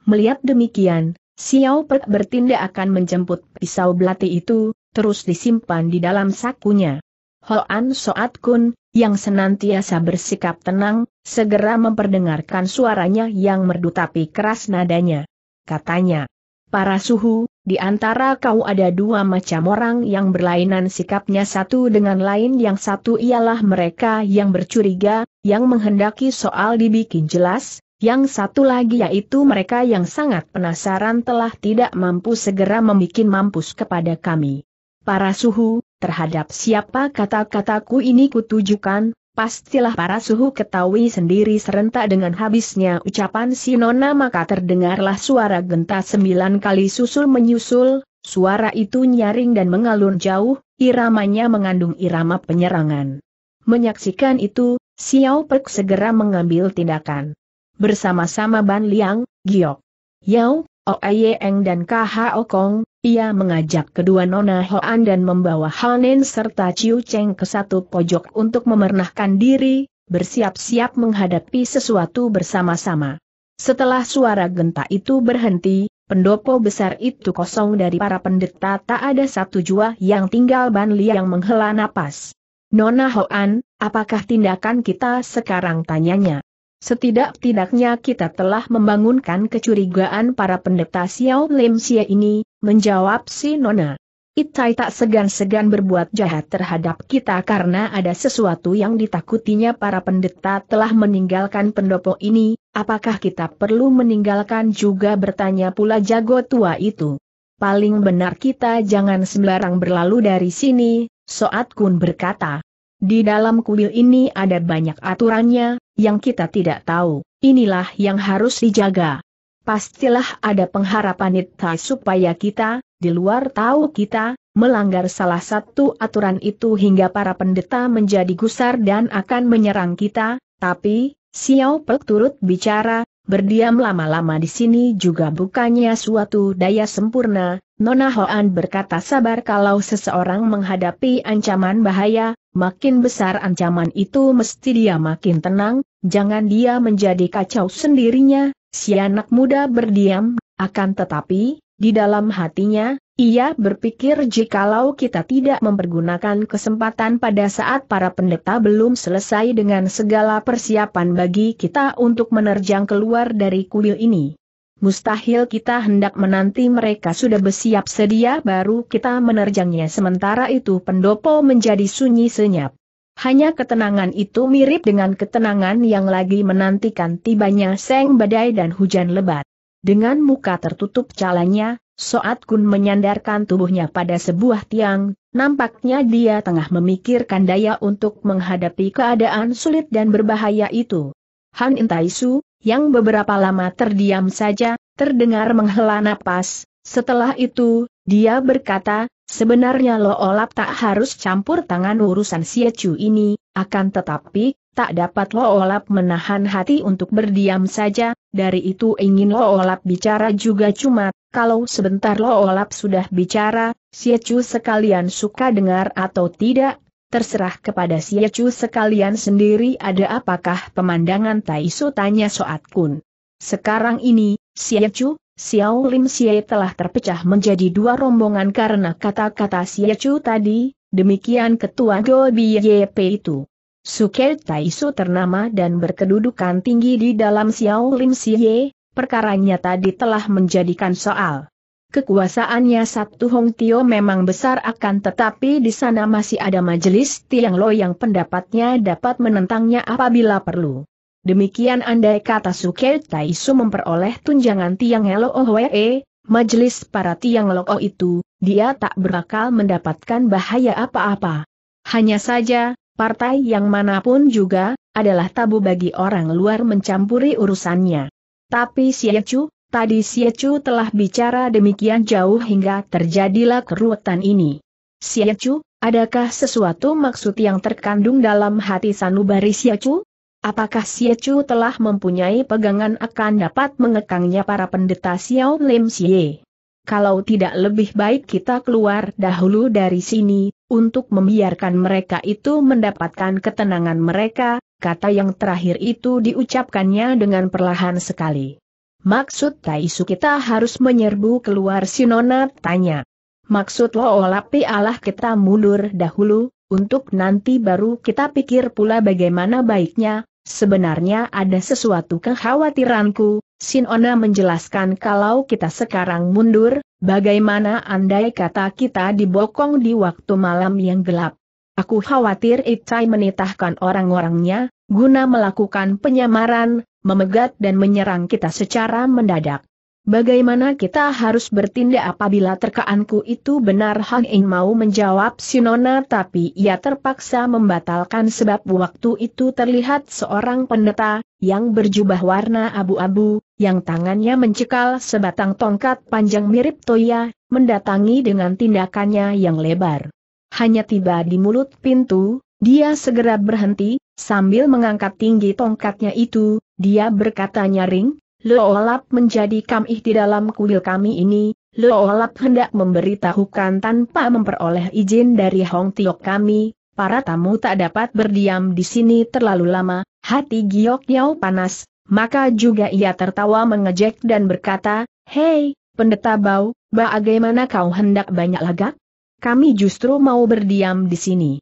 Melihat demikian, Xiao Pe bertindak akan menjemput pisau belati itu, terus disimpan di dalam sakunya. Hoan Soat Kun, yang senantiasa bersikap tenang, segera memperdengarkan suaranya yang merdu tapi keras nadanya. Katanya, para suhu, di antara kau ada dua macam orang yang berlainan sikapnya satu dengan lain yang satu ialah mereka yang bercuriga, yang menghendaki soal dibikin jelas, yang satu lagi yaitu mereka yang sangat penasaran telah tidak mampu segera membuat mampus kepada kami para suhu, terhadap siapa kata-kataku ini kutujukan, pastilah para suhu ketahui sendiri serentak dengan habisnya ucapan si nona maka terdengarlah suara genta sembilan kali susul menyusul, suara itu nyaring dan mengalun jauh, iramanya mengandung irama penyerangan. Menyaksikan itu, Xiao Pek segera mengambil tindakan. Bersama-sama Ban Liang, Giok, Yao, Eng dan Kha Okong, ia mengajak kedua Nona Hoan dan membawa Hanen serta Ciu Cheng ke satu pojok untuk memernahkan diri, bersiap-siap menghadapi sesuatu bersama-sama. Setelah suara genta itu berhenti, pendopo besar itu kosong dari para pendeta tak ada satu jua yang tinggal Ban Li yang menghela nafas. Nona Hoan, apakah tindakan kita sekarang tanyanya? Setidak-tidaknya kita telah membangunkan kecurigaan para pendeta Xiao Lim Xie ini, Menjawab si Nona. Itai tak segan-segan berbuat jahat terhadap kita karena ada sesuatu yang ditakutinya para pendeta telah meninggalkan pendopo ini, apakah kita perlu meninggalkan juga bertanya pula jago tua itu. Paling benar kita jangan sembarang berlalu dari sini, Soat Kun berkata. Di dalam kuil ini ada banyak aturannya, yang kita tidak tahu, inilah yang harus dijaga pastilah ada pengharapan itu supaya kita, di luar tahu kita, melanggar salah satu aturan itu hingga para pendeta menjadi gusar dan akan menyerang kita, tapi, Xiao Pek turut bicara, berdiam lama-lama di sini juga bukannya suatu daya sempurna, Nona Hoan berkata sabar kalau seseorang menghadapi ancaman bahaya, makin besar ancaman itu mesti dia makin tenang, jangan dia menjadi kacau sendirinya, Si anak muda berdiam, akan tetapi, di dalam hatinya, ia berpikir jikalau kita tidak mempergunakan kesempatan pada saat para pendeta belum selesai dengan segala persiapan bagi kita untuk menerjang keluar dari kuil ini. Mustahil kita hendak menanti mereka sudah bersiap sedia baru kita menerjangnya sementara itu pendopo menjadi sunyi senyap. Hanya ketenangan itu mirip dengan ketenangan yang lagi menantikan tibanya seng badai dan hujan lebat. Dengan muka tertutup calanya, Soat Kun menyandarkan tubuhnya pada sebuah tiang, nampaknya dia tengah memikirkan daya untuk menghadapi keadaan sulit dan berbahaya itu. Han Intaisu, yang beberapa lama terdiam saja, terdengar menghela napas, setelah itu, dia berkata, Sebenarnya Lo Olap tak harus campur tangan urusan Xie Chu ini, akan tetapi, tak dapat Lo Olap menahan hati untuk berdiam saja, dari itu ingin Lo Olap bicara juga cuma, kalau sebentar Lo Olap sudah bicara, Xie Chu sekalian suka dengar atau tidak, terserah kepada Xie Chu sekalian sendiri ada apakah pemandangan Taisu tanya Soat Kun. Sekarang ini, Xie Chu, Xiao Lim Xie telah terpecah menjadi dua rombongan karena kata-kata Xie Chu tadi, demikian ketua Go YP itu. Suke Taisu ternama dan berkedudukan tinggi di dalam Xiao Lim Xie, perkaranya tadi telah menjadikan soal. Kekuasaannya Satu Hong Tio memang besar akan tetapi di sana masih ada majelis Tiang Lo yang pendapatnya dapat menentangnya apabila perlu. Demikian andai kata Suke Taisu memperoleh tunjangan Tiang Helo Ohwe, oh eh, majelis para Tiang Loko oh itu, dia tak berakal mendapatkan bahaya apa-apa. Hanya saja, partai yang manapun juga, adalah tabu bagi orang luar mencampuri urusannya. Tapi Siecu, tadi Siecu telah bicara demikian jauh hingga terjadilah keruwetan ini. Siecu, adakah sesuatu maksud yang terkandung dalam hati Sanubari Siecu? Apakah Chu telah mempunyai pegangan akan dapat mengekangnya para pendeta Xiao Lim Xie? Kalau tidak lebih baik kita keluar dahulu dari sini, untuk membiarkan mereka itu mendapatkan ketenangan mereka, kata yang terakhir itu diucapkannya dengan perlahan sekali. Maksud Taisu kita harus menyerbu keluar Sinona tanya. Maksud lo olapi Allah kita mundur dahulu, untuk nanti baru kita pikir pula bagaimana baiknya, Sebenarnya ada sesuatu kekhawatiranku, Sinona menjelaskan kalau kita sekarang mundur, bagaimana andai kata kita dibokong di waktu malam yang gelap. Aku khawatir Itai menitahkan orang-orangnya, guna melakukan penyamaran, memegat dan menyerang kita secara mendadak. Bagaimana kita harus bertindak apabila terkaanku itu benar Hang Eng mau menjawab Sinona tapi ia terpaksa membatalkan sebab waktu itu terlihat seorang pendeta, yang berjubah warna abu-abu, yang tangannya mencekal sebatang tongkat panjang mirip Toya, mendatangi dengan tindakannya yang lebar. Hanya tiba di mulut pintu, dia segera berhenti, sambil mengangkat tinggi tongkatnya itu, dia berkata nyaring, Lo Olap menjadi kamih di dalam kuil kami ini, Lo Olap hendak memberitahukan tanpa memperoleh izin dari Hong Tiok kami, para tamu tak dapat berdiam di sini terlalu lama, hati Giok Yau panas, maka juga ia tertawa mengejek dan berkata, Hei, pendeta Bau, bagaimana kau hendak banyak lagak? Kami justru mau berdiam di sini.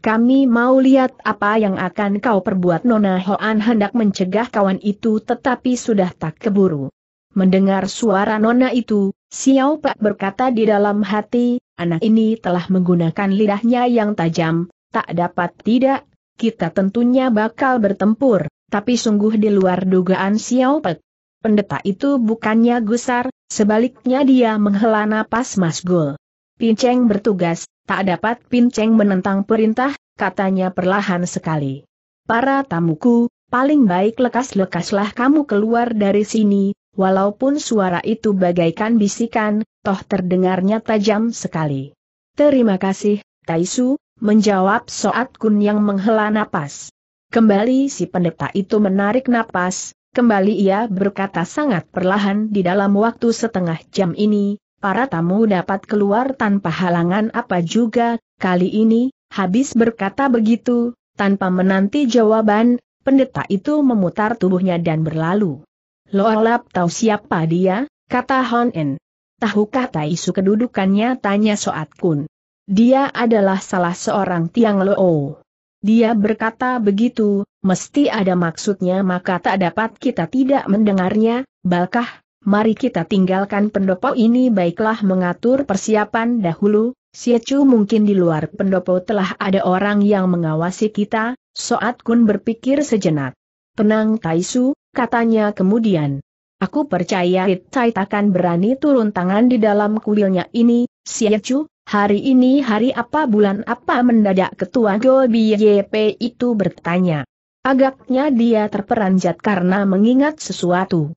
Kami mau lihat apa yang akan kau perbuat Nona Hoan hendak mencegah kawan itu tetapi sudah tak keburu. Mendengar suara Nona itu, Xiao Pak berkata di dalam hati, anak ini telah menggunakan lidahnya yang tajam, tak dapat tidak, kita tentunya bakal bertempur, tapi sungguh di luar dugaan Xiao Pak. Pendeta itu bukannya gusar, sebaliknya dia menghela napas masgul. Pinceng bertugas, tak dapat Pinceng menentang perintah, katanya perlahan sekali. Para tamuku, paling baik lekas-lekaslah kamu keluar dari sini, walaupun suara itu bagaikan bisikan, toh terdengarnya tajam sekali. Terima kasih, Taisu, menjawab Soat Kun yang menghela napas. Kembali si pendeta itu menarik napas, Kembali ia berkata sangat perlahan di dalam waktu setengah jam ini, para tamu dapat keluar tanpa halangan apa juga, kali ini, habis berkata begitu, tanpa menanti jawaban, pendeta itu memutar tubuhnya dan berlalu. Loalap tahu siapa dia, kata Hon En. Tahukah Taisu kedudukannya tanya Soat Kun. Dia adalah salah seorang tiang Loo. Dia berkata begitu, mesti ada maksudnya maka tak dapat kita tidak mendengarnya, balkah, mari kita tinggalkan pendopo ini baiklah mengatur persiapan dahulu, Siacu mungkin di luar pendopo telah ada orang yang mengawasi kita, Soat Kun berpikir sejenak. Tenang Taisu, katanya kemudian. Aku percaya It tak akan berani turun tangan di dalam kuilnya ini, Siacu, hari ini hari apa bulan apa mendadak ketua Gobi YP itu bertanya. Agaknya dia terperanjat karena mengingat sesuatu.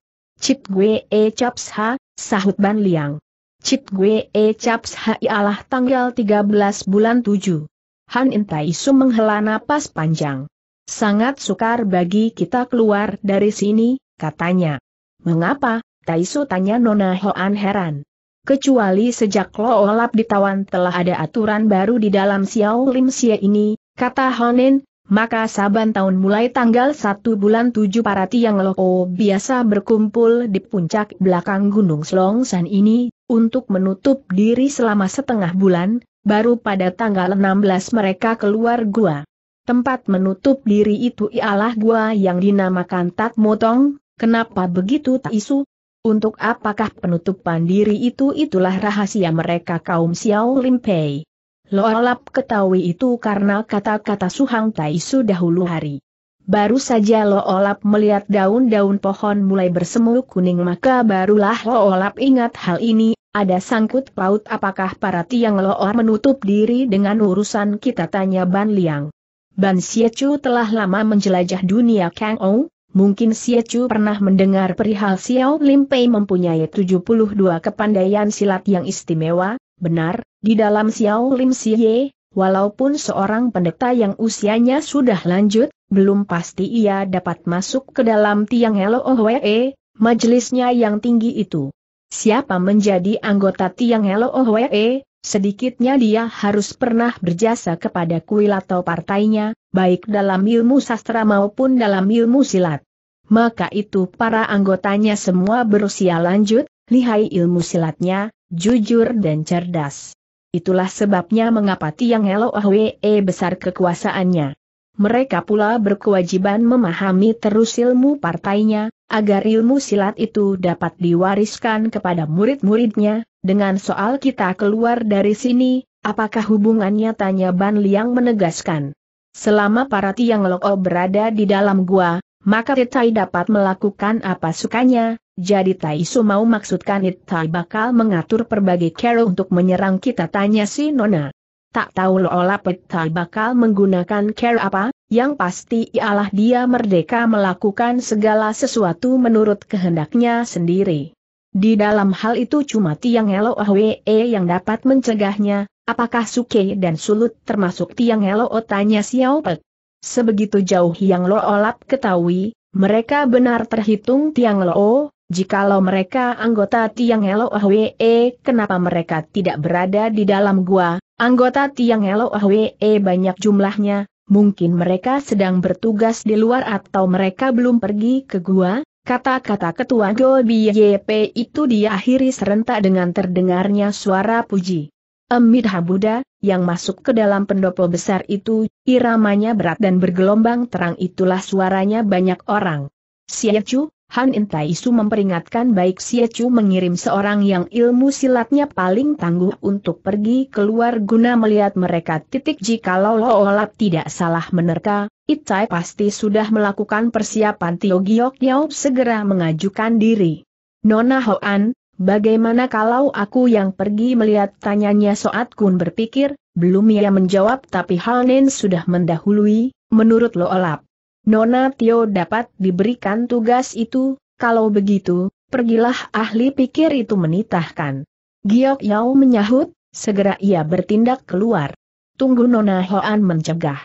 Cip Gue E Caps Ha, sahut Ban Liang. Cip Gue E Caps Ha ialah tanggal 13 bulan 7. Han Intai Su menghela napas panjang. Sangat sukar bagi kita keluar dari sini, katanya. Mengapa, Taisu tanya Nona Hoan heran. Kecuali sejak Lo Olap ditawan telah ada aturan baru di dalam Xiao Lim Xie ini, kata Honin, maka saban tahun mulai tanggal 1 bulan 7 para tiang loko biasa berkumpul di puncak belakang Gunung Selongsan ini, untuk menutup diri selama setengah bulan, baru pada tanggal 16 mereka keluar gua. Tempat menutup diri itu ialah gua yang dinamakan Tat Motong, kenapa begitu tak isu? Untuk apakah penutupan diri itu itulah rahasia mereka kaum Xiao Limpei. Loolap ketahui itu karena kata-kata Suhang Taisu dahulu hari. Baru saja Olap melihat daun-daun pohon mulai bersemu kuning maka barulah Loolap ingat hal ini, ada sangkut paut apakah para tiang Loor menutup diri dengan urusan kita tanya Ban Liang. Ban Siechu telah lama menjelajah dunia Kang Ou, Mungkin Siechu pernah mendengar perihal Xiao Lim Pei mempunyai 72 kepandaian silat yang istimewa, benar, di dalam Xiao Lim Siye, walaupun seorang pendeta yang usianya sudah lanjut, belum pasti ia dapat masuk ke dalam tiang LOOWE, majelisnya yang tinggi itu. Siapa menjadi anggota tiang LOOWE, sedikitnya dia harus pernah berjasa kepada kuil atau partainya, baik dalam ilmu sastra maupun dalam ilmu silat. Maka itu para anggotanya semua berusia lanjut, lihai ilmu silatnya, jujur dan cerdas. Itulah sebabnya mengapa Tiang Elo Ahwe e besar kekuasaannya. Mereka pula berkewajiban memahami terus ilmu partainya, agar ilmu silat itu dapat diwariskan kepada murid-muridnya, dengan soal kita keluar dari sini, apakah hubungannya tanya Ban Liang menegaskan. Selama para tiang loko berada di dalam gua, maka Tetai dapat melakukan apa sukanya, jadi Tai Su mau maksudkan Tai bakal mengatur berbagai cara untuk menyerang kita tanya si Nona. Tak tahu loolap Tai bakal menggunakan care apa, yang pasti ialah dia merdeka melakukan segala sesuatu menurut kehendaknya sendiri. Di dalam hal itu cuma Tiang Eloe yang dapat mencegahnya, apakah Suke dan Sulut termasuk Tiang Elo tanya Xiao Pet. Sebegitu jauh yang lo Loolap ketahui, mereka benar terhitung Tiang Lo. Jikalau mereka anggota Tiang Helo Ahwe, eh, kenapa mereka tidak berada di dalam gua? Anggota Tiang Helo Ahwe eh, banyak jumlahnya, mungkin mereka sedang bertugas di luar atau mereka belum pergi ke gua? Kata-kata ketua Go YP itu diakhiri serentak dengan terdengarnya suara puji. Emid Habuda, yang masuk ke dalam pendopo besar itu, iramanya berat dan bergelombang terang itulah suaranya banyak orang. Siacu, Han Intaisu memperingatkan baik Siacu mengirim seorang yang ilmu silatnya paling tangguh untuk pergi keluar guna melihat mereka titik jikalau Olap tidak salah menerka, Itai pasti sudah melakukan persiapan Tio Giok Yau segera mengajukan diri. Nona Hoan, bagaimana kalau aku yang pergi melihat tanyanya Soat Kun berpikir, belum ia menjawab tapi Hanen sudah mendahului, menurut Olap. Nona Tio dapat diberikan tugas itu, kalau begitu, pergilah ahli pikir itu menitahkan. Giok Yao menyahut, segera ia bertindak keluar. Tunggu Nona Hoan mencegah.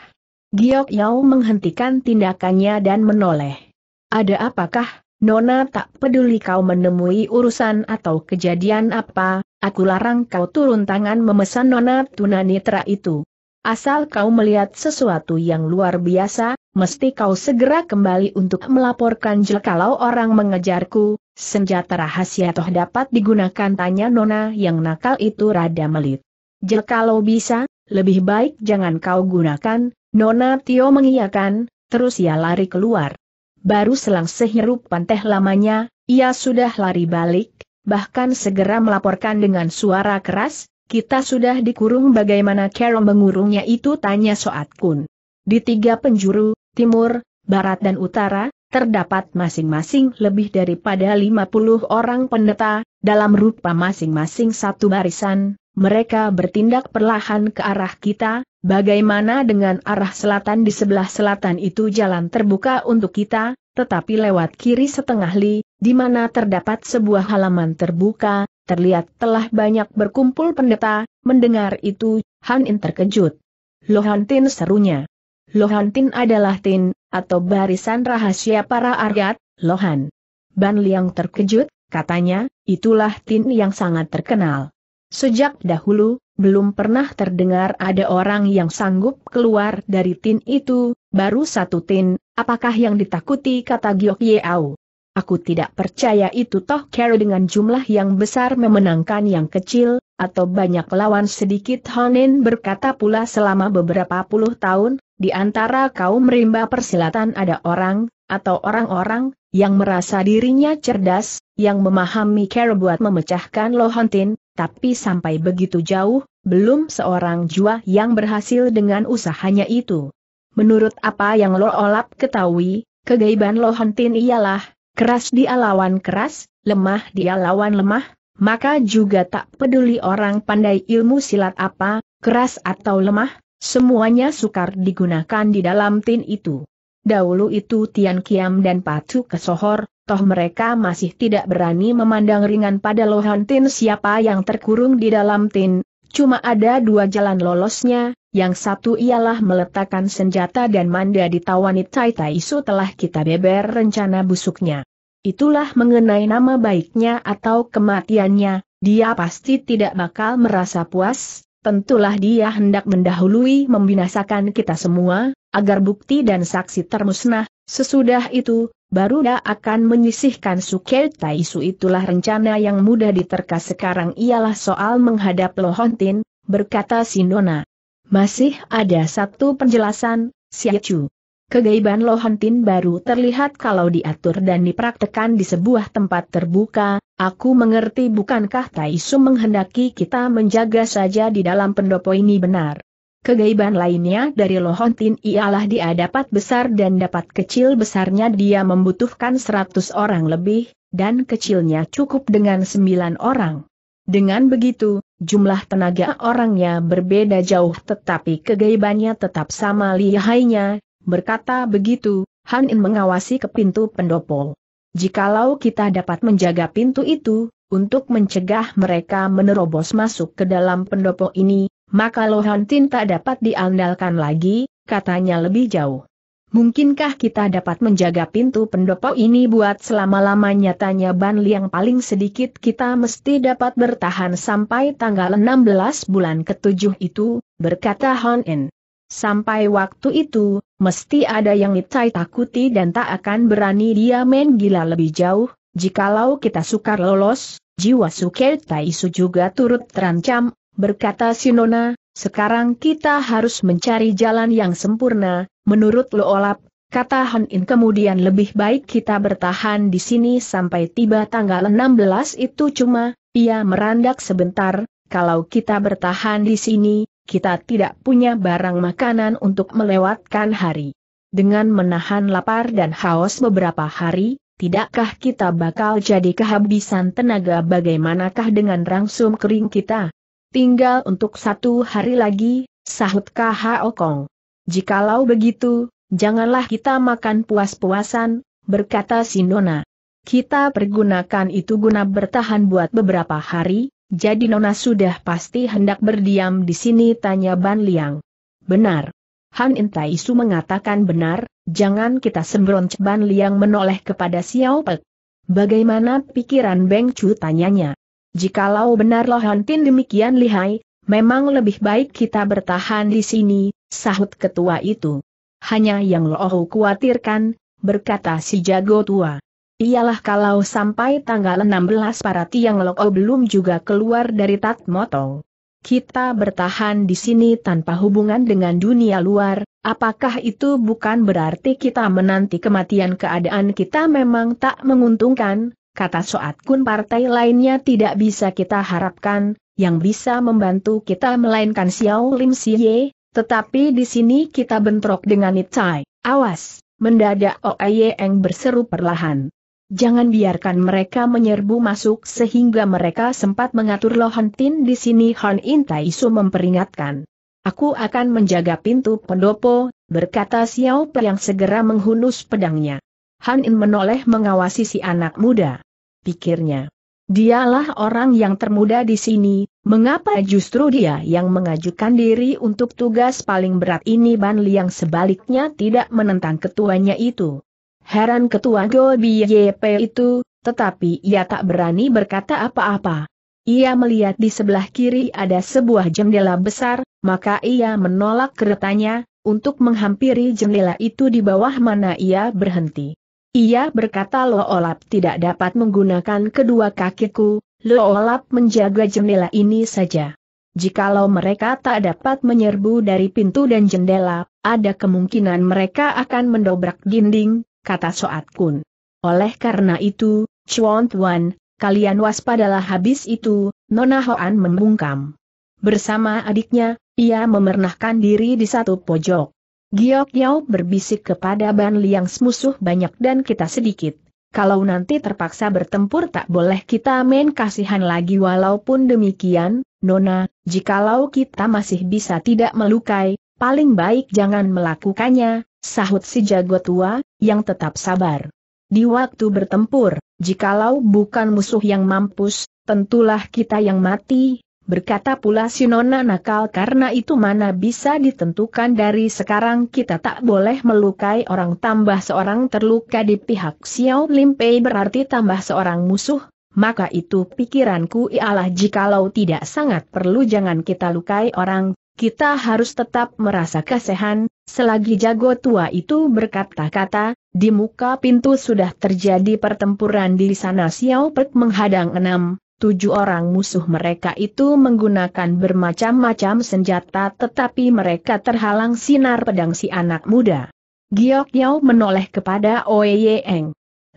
Giok Yao menghentikan tindakannya dan menoleh. Ada apakah, Nona tak peduli kau menemui urusan atau kejadian apa, aku larang kau turun tangan memesan Nona Tunanitra itu. Asal kau melihat sesuatu yang luar biasa, mesti kau segera kembali untuk melaporkan jikalau orang mengejarku, senjata rahasia toh dapat digunakan tanya Nona yang nakal itu rada melit. Jikalau bisa, lebih baik jangan kau gunakan, Nona Tio mengiyakan, terus ia lari keluar. Baru selang sehirup panteh lamanya, ia sudah lari balik, bahkan segera melaporkan dengan suara keras, kita sudah dikurung bagaimana cara mengurungnya itu tanya Soat Kun. Di tiga penjuru, timur, barat dan utara, terdapat masing-masing lebih daripada 50 orang pendeta, dalam rupa masing-masing satu barisan, mereka bertindak perlahan ke arah kita, bagaimana dengan arah selatan di sebelah selatan itu jalan terbuka untuk kita, tetapi lewat kiri setengah li, di mana terdapat sebuah halaman terbuka, terlihat telah banyak berkumpul pendeta, mendengar itu, Han In terkejut. Lohan Tin serunya. Lohan Tin adalah Tin, atau barisan rahasia para aryat, Lohan. Ban Liang terkejut, katanya, itulah Tin yang sangat terkenal. Sejak dahulu, belum pernah terdengar ada orang yang sanggup keluar dari Tin itu, baru satu Tin, apakah yang ditakuti kata Giok Yeau. Aku tidak percaya itu toh Carol dengan jumlah yang besar memenangkan yang kecil, atau banyak lawan sedikit Honin berkata pula selama beberapa puluh tahun, di antara kaum rimba persilatan ada orang, atau orang-orang, yang merasa dirinya cerdas, yang memahami Carol buat memecahkan lohontin, tapi sampai begitu jauh, belum seorang jua yang berhasil dengan usahanya itu. Menurut apa yang Lo Olap ketahui, kegaiban lohontin ialah, Keras dia lawan keras, lemah dia lawan lemah, maka juga tak peduli orang pandai ilmu silat apa, keras atau lemah, semuanya sukar digunakan di dalam tin itu. Dahulu itu Tian Kiam dan Patu Kesohor, toh mereka masih tidak berani memandang ringan pada lohan tin siapa yang terkurung di dalam tin, cuma ada dua jalan lolosnya, yang satu ialah meletakkan senjata dan manda di tawanit Tai Tai Su telah kita beber rencana busuknya. Itulah mengenai nama baiknya atau kematiannya, dia pasti tidak bakal merasa puas, tentulah dia hendak mendahului membinasakan kita semua, agar bukti dan saksi termusnah, sesudah itu, baru dia akan menyisihkan Sukel Taisu itulah rencana yang mudah diterka sekarang ialah soal menghadap Lohontin, berkata Sindona. Masih ada satu penjelasan, Siacu. Kegaiban Lohantin baru terlihat kalau diatur dan dipraktekan di sebuah tempat terbuka, aku mengerti bukankah Taisu menghendaki kita menjaga saja di dalam pendopo ini benar. Kegaiban lainnya dari lohantin ialah dia dapat besar dan dapat kecil besarnya dia membutuhkan 100 orang lebih, dan kecilnya cukup dengan 9 orang. Dengan begitu, jumlah tenaga orangnya berbeda jauh tetapi kegaibannya tetap sama lihainya, Berkata begitu, Han In mengawasi ke pintu pendopo. Jikalau kita dapat menjaga pintu itu, untuk mencegah mereka menerobos masuk ke dalam pendopo ini, maka Lohan Tin tak dapat diandalkan lagi, katanya lebih jauh. Mungkinkah kita dapat menjaga pintu pendopo ini buat selama-lamanya tanya Ban Liang paling sedikit kita mesti dapat bertahan sampai tanggal 16 bulan ketujuh itu, berkata Han In. Sampai waktu itu, mesti ada yang Nitai takuti dan tak akan berani dia main gila lebih jauh, jikalau kita sukar lolos, jiwa Suker Taisu juga turut terancam, berkata Sinona, sekarang kita harus mencari jalan yang sempurna, menurut Lo Loolap, kata Han In kemudian lebih baik kita bertahan di sini sampai tiba tanggal 16 itu cuma, ia merandak sebentar, kalau kita bertahan di sini, kita tidak punya barang makanan untuk melewatkan hari. Dengan menahan lapar dan haus beberapa hari, tidakkah kita bakal jadi kehabisan tenaga bagaimanakah dengan rangsum kering kita? Tinggal untuk satu hari lagi, sahut Khaokong. Jikalau begitu, janganlah kita makan puas-puasan, berkata Sinona. Kita pergunakan itu guna bertahan buat beberapa hari, jadi Nona sudah pasti hendak berdiam di sini tanya Ban Liang. Benar. Han Intai Su mengatakan benar, jangan kita sembronc Ban Liang menoleh kepada Xiao Pek. Bagaimana pikiran Beng Chu tanyanya? Jikalau benar loh Han Tin demikian lihai, memang lebih baik kita bertahan di sini, sahut ketua itu. Hanya yang Lohu khawatirkan, berkata si jago tua ialah kalau sampai tanggal 16 para tiang loko belum juga keluar dari tatmotong Kita bertahan di sini tanpa hubungan dengan dunia luar, apakah itu bukan berarti kita menanti kematian keadaan kita memang tak menguntungkan, kata Soat Kun partai lainnya tidak bisa kita harapkan, yang bisa membantu kita melainkan Xiao Lim Siye, tetapi di sini kita bentrok dengan Itai, awas, mendadak Oeyeng berseru perlahan. Jangan biarkan mereka menyerbu masuk sehingga mereka sempat mengatur Lohan Tin di sini Han In Su memperingatkan. Aku akan menjaga pintu pendopo, berkata Xiao Pe yang segera menghunus pedangnya. Han In menoleh mengawasi si anak muda. Pikirnya. Dialah orang yang termuda di sini, mengapa justru dia yang mengajukan diri untuk tugas paling berat ini Ban Liang sebaliknya tidak menentang ketuanya itu. Heran ketua Gobi YP itu, tetapi ia tak berani berkata apa-apa. Ia melihat di sebelah kiri ada sebuah jendela besar, maka ia menolak keretanya, untuk menghampiri jendela itu di bawah mana ia berhenti. Ia berkata Lo Olap tidak dapat menggunakan kedua kakiku, Lo Olap menjaga jendela ini saja. Jikalau mereka tak dapat menyerbu dari pintu dan jendela, ada kemungkinan mereka akan mendobrak dinding, kata Soat Kun. Oleh karena itu, Chuan Tuan, kalian waspadalah habis itu, Nona Hoan membungkam. Bersama adiknya, ia memernahkan diri di satu pojok. Giok Yao berbisik kepada Ban Liang musuh banyak dan kita sedikit. Kalau nanti terpaksa bertempur tak boleh kita main kasihan lagi walaupun demikian, Nona, jikalau kita masih bisa tidak melukai, paling baik jangan melakukannya, Sahut si jago tua, yang tetap sabar. Di waktu bertempur, jikalau bukan musuh yang mampus, tentulah kita yang mati, berkata pula si nona nakal karena itu mana bisa ditentukan dari sekarang kita tak boleh melukai orang tambah seorang terluka di pihak Xiao Limpei berarti tambah seorang musuh, maka itu pikiranku ialah jikalau tidak sangat perlu jangan kita lukai orang, kita harus tetap merasa kasihan, selagi jago tua itu berkata-kata, di muka pintu sudah terjadi pertempuran di sana Xiao Pek menghadang enam, tujuh orang musuh mereka itu menggunakan bermacam-macam senjata tetapi mereka terhalang sinar pedang si anak muda. Giok Yao menoleh kepada Oye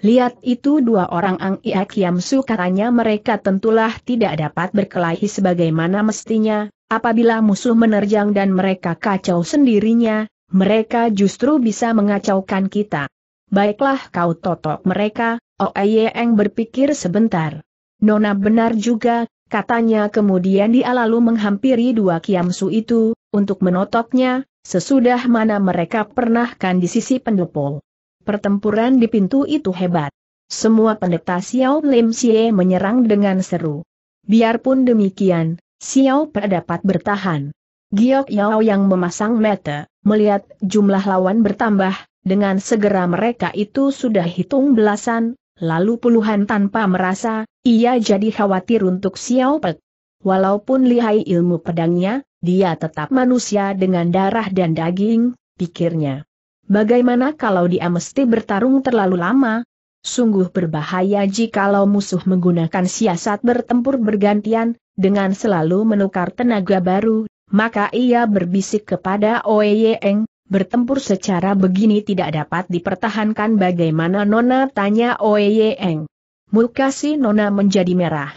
Lihat itu dua orang Ang Iak Yamsu katanya mereka tentulah tidak dapat berkelahi sebagaimana mestinya, Apabila musuh menerjang dan mereka kacau sendirinya, mereka justru bisa mengacaukan kita. Baiklah kau totok mereka, Oeyeng oh berpikir sebentar. Nona benar juga, katanya kemudian dia lalu menghampiri dua kiamsu itu, untuk menotoknya, sesudah mana mereka pernahkan di sisi pendopo. Pertempuran di pintu itu hebat. Semua pendeta Xiao Lim Xie menyerang dengan seru. Biarpun demikian, Xiao Pe dapat bertahan. Giok Yao yang memasang mata, melihat jumlah lawan bertambah, dengan segera mereka itu sudah hitung belasan, lalu puluhan tanpa merasa, ia jadi khawatir untuk Xiao Pe. Walaupun lihai ilmu pedangnya, dia tetap manusia dengan darah dan daging, pikirnya. Bagaimana kalau dia mesti bertarung terlalu lama? Sungguh berbahaya jika musuh menggunakan siasat bertempur bergantian, dengan selalu menukar tenaga baru, maka ia berbisik kepada Oe Yeng, bertempur secara begini tidak dapat dipertahankan bagaimana Nona tanya Oe Yeng. Muka si Nona menjadi merah.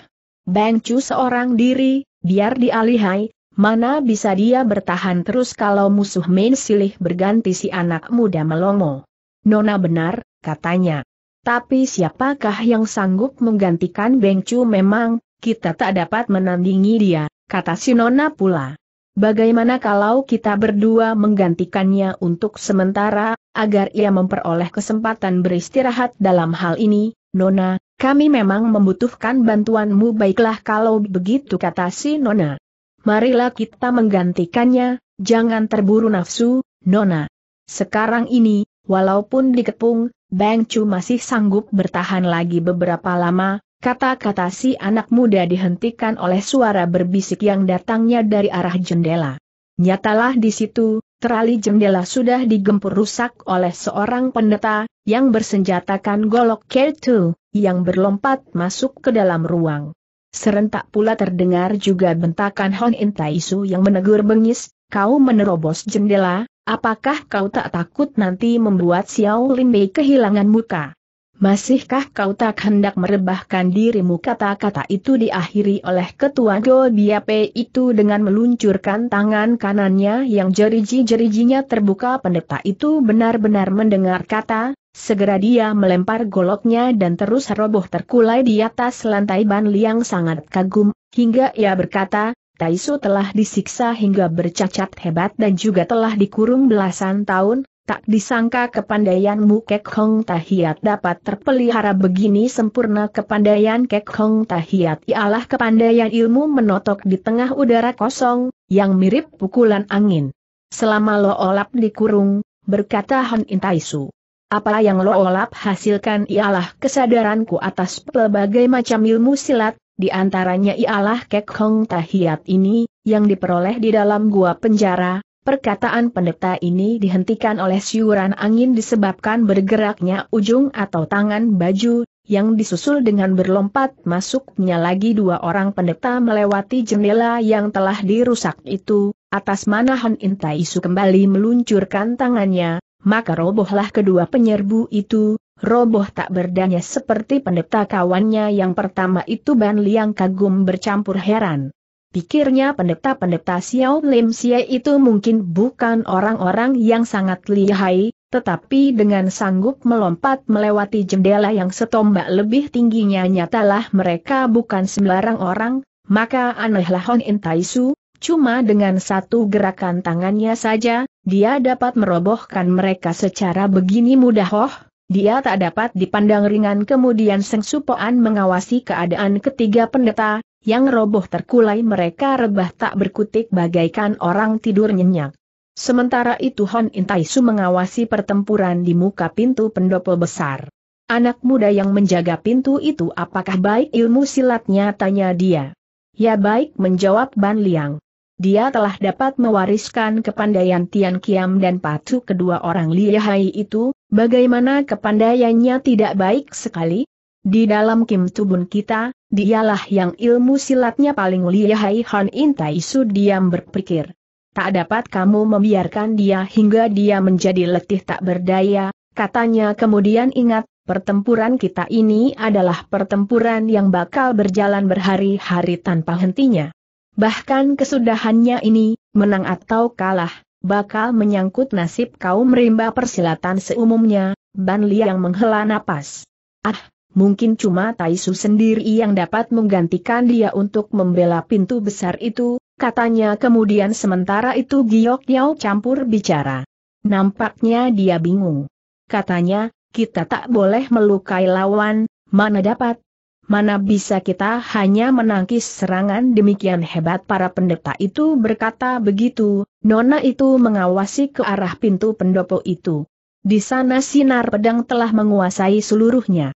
Bang Chu seorang diri, biar dialihai, mana bisa dia bertahan terus kalau musuh main silih berganti si anak muda melongo. Nona benar, katanya. Tapi siapakah yang sanggup menggantikan Beng Chu memang, kita tak dapat menandingi dia, kata Sinona pula. Bagaimana kalau kita berdua menggantikannya untuk sementara, agar ia memperoleh kesempatan beristirahat dalam hal ini, Nona, kami memang membutuhkan bantuanmu baiklah kalau begitu kata si Nona. Marilah kita menggantikannya, jangan terburu nafsu, Nona. Sekarang ini, walaupun dikepung, Bang Chu masih sanggup bertahan lagi beberapa lama, Kata-kata si anak muda dihentikan oleh suara berbisik yang datangnya dari arah jendela. Nyatalah di situ, terali jendela sudah digempur rusak oleh seorang pendeta, yang bersenjatakan golok kertu, yang berlompat masuk ke dalam ruang. Serentak pula terdengar juga bentakan Hon Intaisu yang menegur bengis, kau menerobos jendela, apakah kau tak takut nanti membuat Xiao Limbei kehilangan muka? Masihkah kau tak hendak merebahkan dirimu kata-kata itu diakhiri oleh ketua Golbiape itu dengan meluncurkan tangan kanannya yang jeriji-jerijinya terbuka pendeta itu benar-benar mendengar kata, segera dia melempar goloknya dan terus roboh terkulai di atas lantai ban liang sangat kagum, hingga ia berkata, Taisu telah disiksa hingga bercacat hebat dan juga telah dikurung belasan tahun, Tak disangka kepandaianmu Kek Hong Tahiat dapat terpelihara begini sempurna kepandaian Kek Hong Tahiat ialah kepandaian ilmu menotok di tengah udara kosong, yang mirip pukulan angin. Selama lo olap dikurung, berkata Han Intaisu. Apa yang lo olap hasilkan ialah kesadaranku atas pelbagai macam ilmu silat, di antaranya ialah Kek Hong Tahiat ini, yang diperoleh di dalam gua penjara, Perkataan pendeta ini dihentikan oleh siuran angin disebabkan bergeraknya ujung atau tangan baju, yang disusul dengan berlompat masuknya lagi dua orang pendeta melewati jendela yang telah dirusak itu, atas mana Han Su kembali meluncurkan tangannya, maka robohlah kedua penyerbu itu, roboh tak berdanya seperti pendeta kawannya yang pertama itu Ban Liang kagum bercampur heran. Pikirnya pendeta-pendeta Xiao Lim Xie itu mungkin bukan orang-orang yang sangat lihai, tetapi dengan sanggup melompat melewati jendela yang setombak lebih tingginya nyatalah mereka bukan sembarang orang, maka anehlah Hon In Su, cuma dengan satu gerakan tangannya saja, dia dapat merobohkan mereka secara begini mudah oh, dia tak dapat dipandang ringan kemudian Seng Supoan mengawasi keadaan ketiga pendeta, yang roboh terkulai mereka rebah tak berkutik bagaikan orang tidur nyenyak. Sementara itu Hon Intaisu mengawasi pertempuran di muka pintu pendopo besar. Anak muda yang menjaga pintu itu apakah baik ilmu silatnya tanya dia. Ya baik menjawab Ban Liang. Dia telah dapat mewariskan kepandaian Tian Kiam dan Patu kedua orang Liahai itu, bagaimana kepandaiannya tidak baik sekali? Di dalam Kim Tubun kita, Dialah yang ilmu silatnya paling lihai Han Intai Su diam berpikir. Tak dapat kamu membiarkan dia hingga dia menjadi letih tak berdaya, katanya kemudian ingat, pertempuran kita ini adalah pertempuran yang bakal berjalan berhari-hari tanpa hentinya. Bahkan kesudahannya ini, menang atau kalah, bakal menyangkut nasib kaum rimba persilatan seumumnya, Ban Li menghela napas. Ah, mungkin cuma Taisu sendiri yang dapat menggantikan dia untuk membela pintu besar itu, katanya kemudian sementara itu Giok Yau campur bicara. Nampaknya dia bingung. Katanya, kita tak boleh melukai lawan, mana dapat? Mana bisa kita hanya menangkis serangan demikian hebat para pendeta itu berkata begitu, Nona itu mengawasi ke arah pintu pendopo itu. Di sana sinar pedang telah menguasai seluruhnya.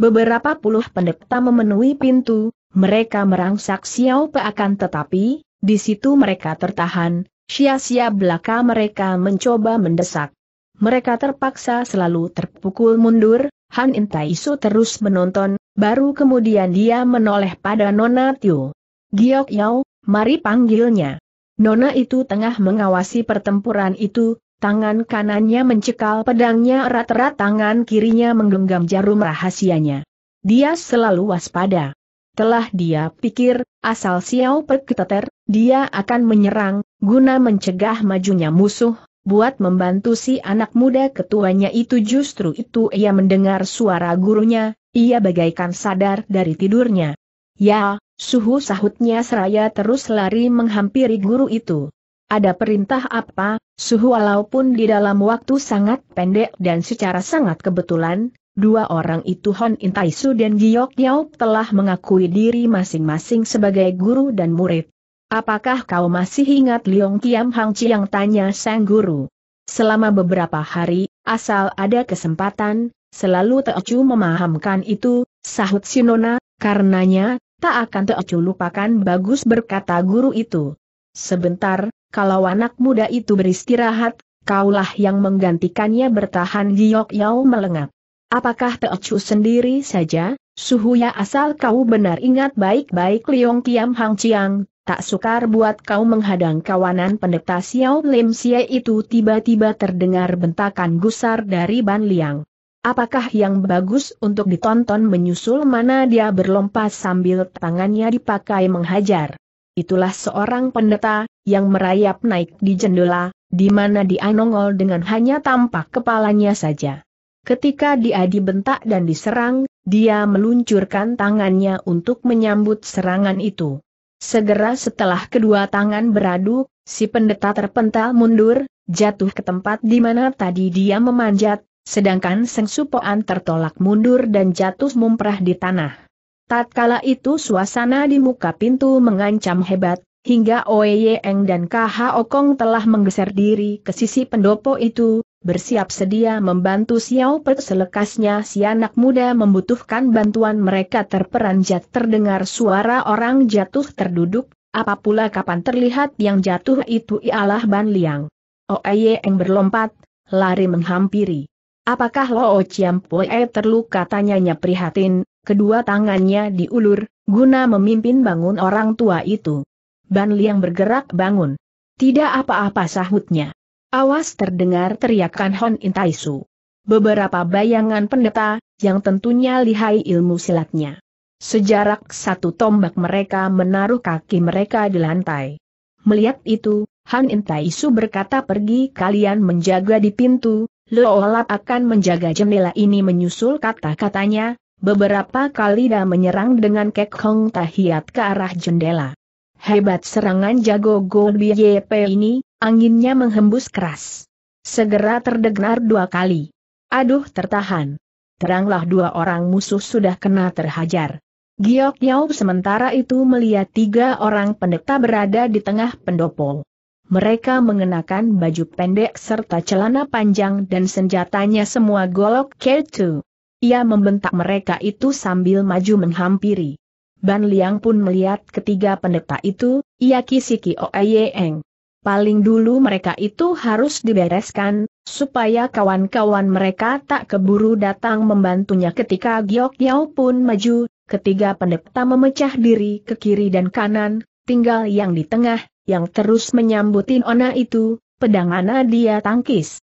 Beberapa puluh pendeta memenuhi pintu, mereka merangsak Xiao Pe akan tetapi, di situ mereka tertahan, sia-sia belaka mereka mencoba mendesak. Mereka terpaksa selalu terpukul mundur, Han Su terus menonton, baru kemudian dia menoleh pada Nona Tiu. Giok Yao, mari panggilnya. Nona itu tengah mengawasi pertempuran itu, Tangan kanannya mencekal pedangnya erat-erat tangan kirinya menggenggam jarum rahasianya. Dia selalu waspada. Telah dia pikir, asal Xiao Pekiteter, dia akan menyerang, guna mencegah majunya musuh, buat membantu si anak muda ketuanya itu justru itu ia mendengar suara gurunya, ia bagaikan sadar dari tidurnya. Ya, suhu sahutnya seraya terus lari menghampiri guru itu. Ada perintah apa, suhu walaupun di dalam waktu sangat pendek dan secara sangat kebetulan, dua orang itu Hon Intaisu dan Giok Yau telah mengakui diri masing-masing sebagai guru dan murid. Apakah kau masih ingat Liong Kiam Hang yang tanya sang guru? Selama beberapa hari, asal ada kesempatan, selalu Teocu memahamkan itu, sahut Sinona, karenanya, tak akan Teocu lupakan bagus berkata guru itu. Sebentar, kalau anak muda itu beristirahat, kaulah yang menggantikannya bertahan Giok yau melengak. Apakah Teocu sendiri saja? Suhuya asal kau benar ingat baik-baik Liong Kiam Hang Chiang, tak sukar buat kau menghadang kawanan pendeta Xiao Lim Xie itu tiba-tiba terdengar bentakan gusar dari Ban Liang. Apakah yang bagus untuk ditonton menyusul mana dia berlompat sambil tangannya dipakai menghajar? itulah seorang pendeta, yang merayap naik di jendela, di mana dianongol dengan hanya tampak kepalanya saja. Ketika dia dibentak dan diserang, dia meluncurkan tangannya untuk menyambut serangan itu. Segera setelah kedua tangan beradu, si pendeta terpental mundur, jatuh ke tempat di mana tadi dia memanjat, sedangkan Seng Supoan tertolak mundur dan jatuh memperah di tanah. Tatkala itu suasana di muka pintu mengancam hebat, hingga Oye dan KH Okong telah menggeser diri ke sisi pendopo itu, bersiap sedia membantu Xiao Pek selekasnya si anak muda membutuhkan bantuan mereka terperanjat terdengar suara orang jatuh terduduk, apa pula kapan terlihat yang jatuh itu ialah Ban Liang. Oye berlompat, lari menghampiri. Apakah Lo Chiam Pue terluka tanyanya prihatin, kedua tangannya diulur, guna memimpin bangun orang tua itu. Ban Liang bergerak bangun. Tidak apa-apa sahutnya. Awas terdengar teriakan Hon Intaisu. Beberapa bayangan pendeta, yang tentunya lihai ilmu silatnya. Sejarak satu tombak mereka menaruh kaki mereka di lantai. Melihat itu, Han Intaisu berkata pergi kalian menjaga di pintu, Lo Loolap akan menjaga jendela ini menyusul kata-katanya, Beberapa kali dia menyerang dengan kek Hong Tahiat ke arah jendela. Hebat serangan jago Go YP ini, anginnya menghembus keras. Segera terdengar dua kali. Aduh tertahan. Teranglah dua orang musuh sudah kena terhajar. Giok Yau sementara itu melihat tiga orang pendeta berada di tengah pendopo. Mereka mengenakan baju pendek serta celana panjang dan senjatanya semua golok K2. Ia membentak mereka itu sambil maju menghampiri. Ban Liang pun melihat ketiga pendeta itu, ia kisiki Oeyeng. Paling dulu mereka itu harus dibereskan, supaya kawan-kawan mereka tak keburu datang membantunya ketika Giok Yao pun maju, ketiga pendeta memecah diri ke kiri dan kanan, tinggal yang di tengah, yang terus menyambutin Ona itu, pedang Ana dia tangkis.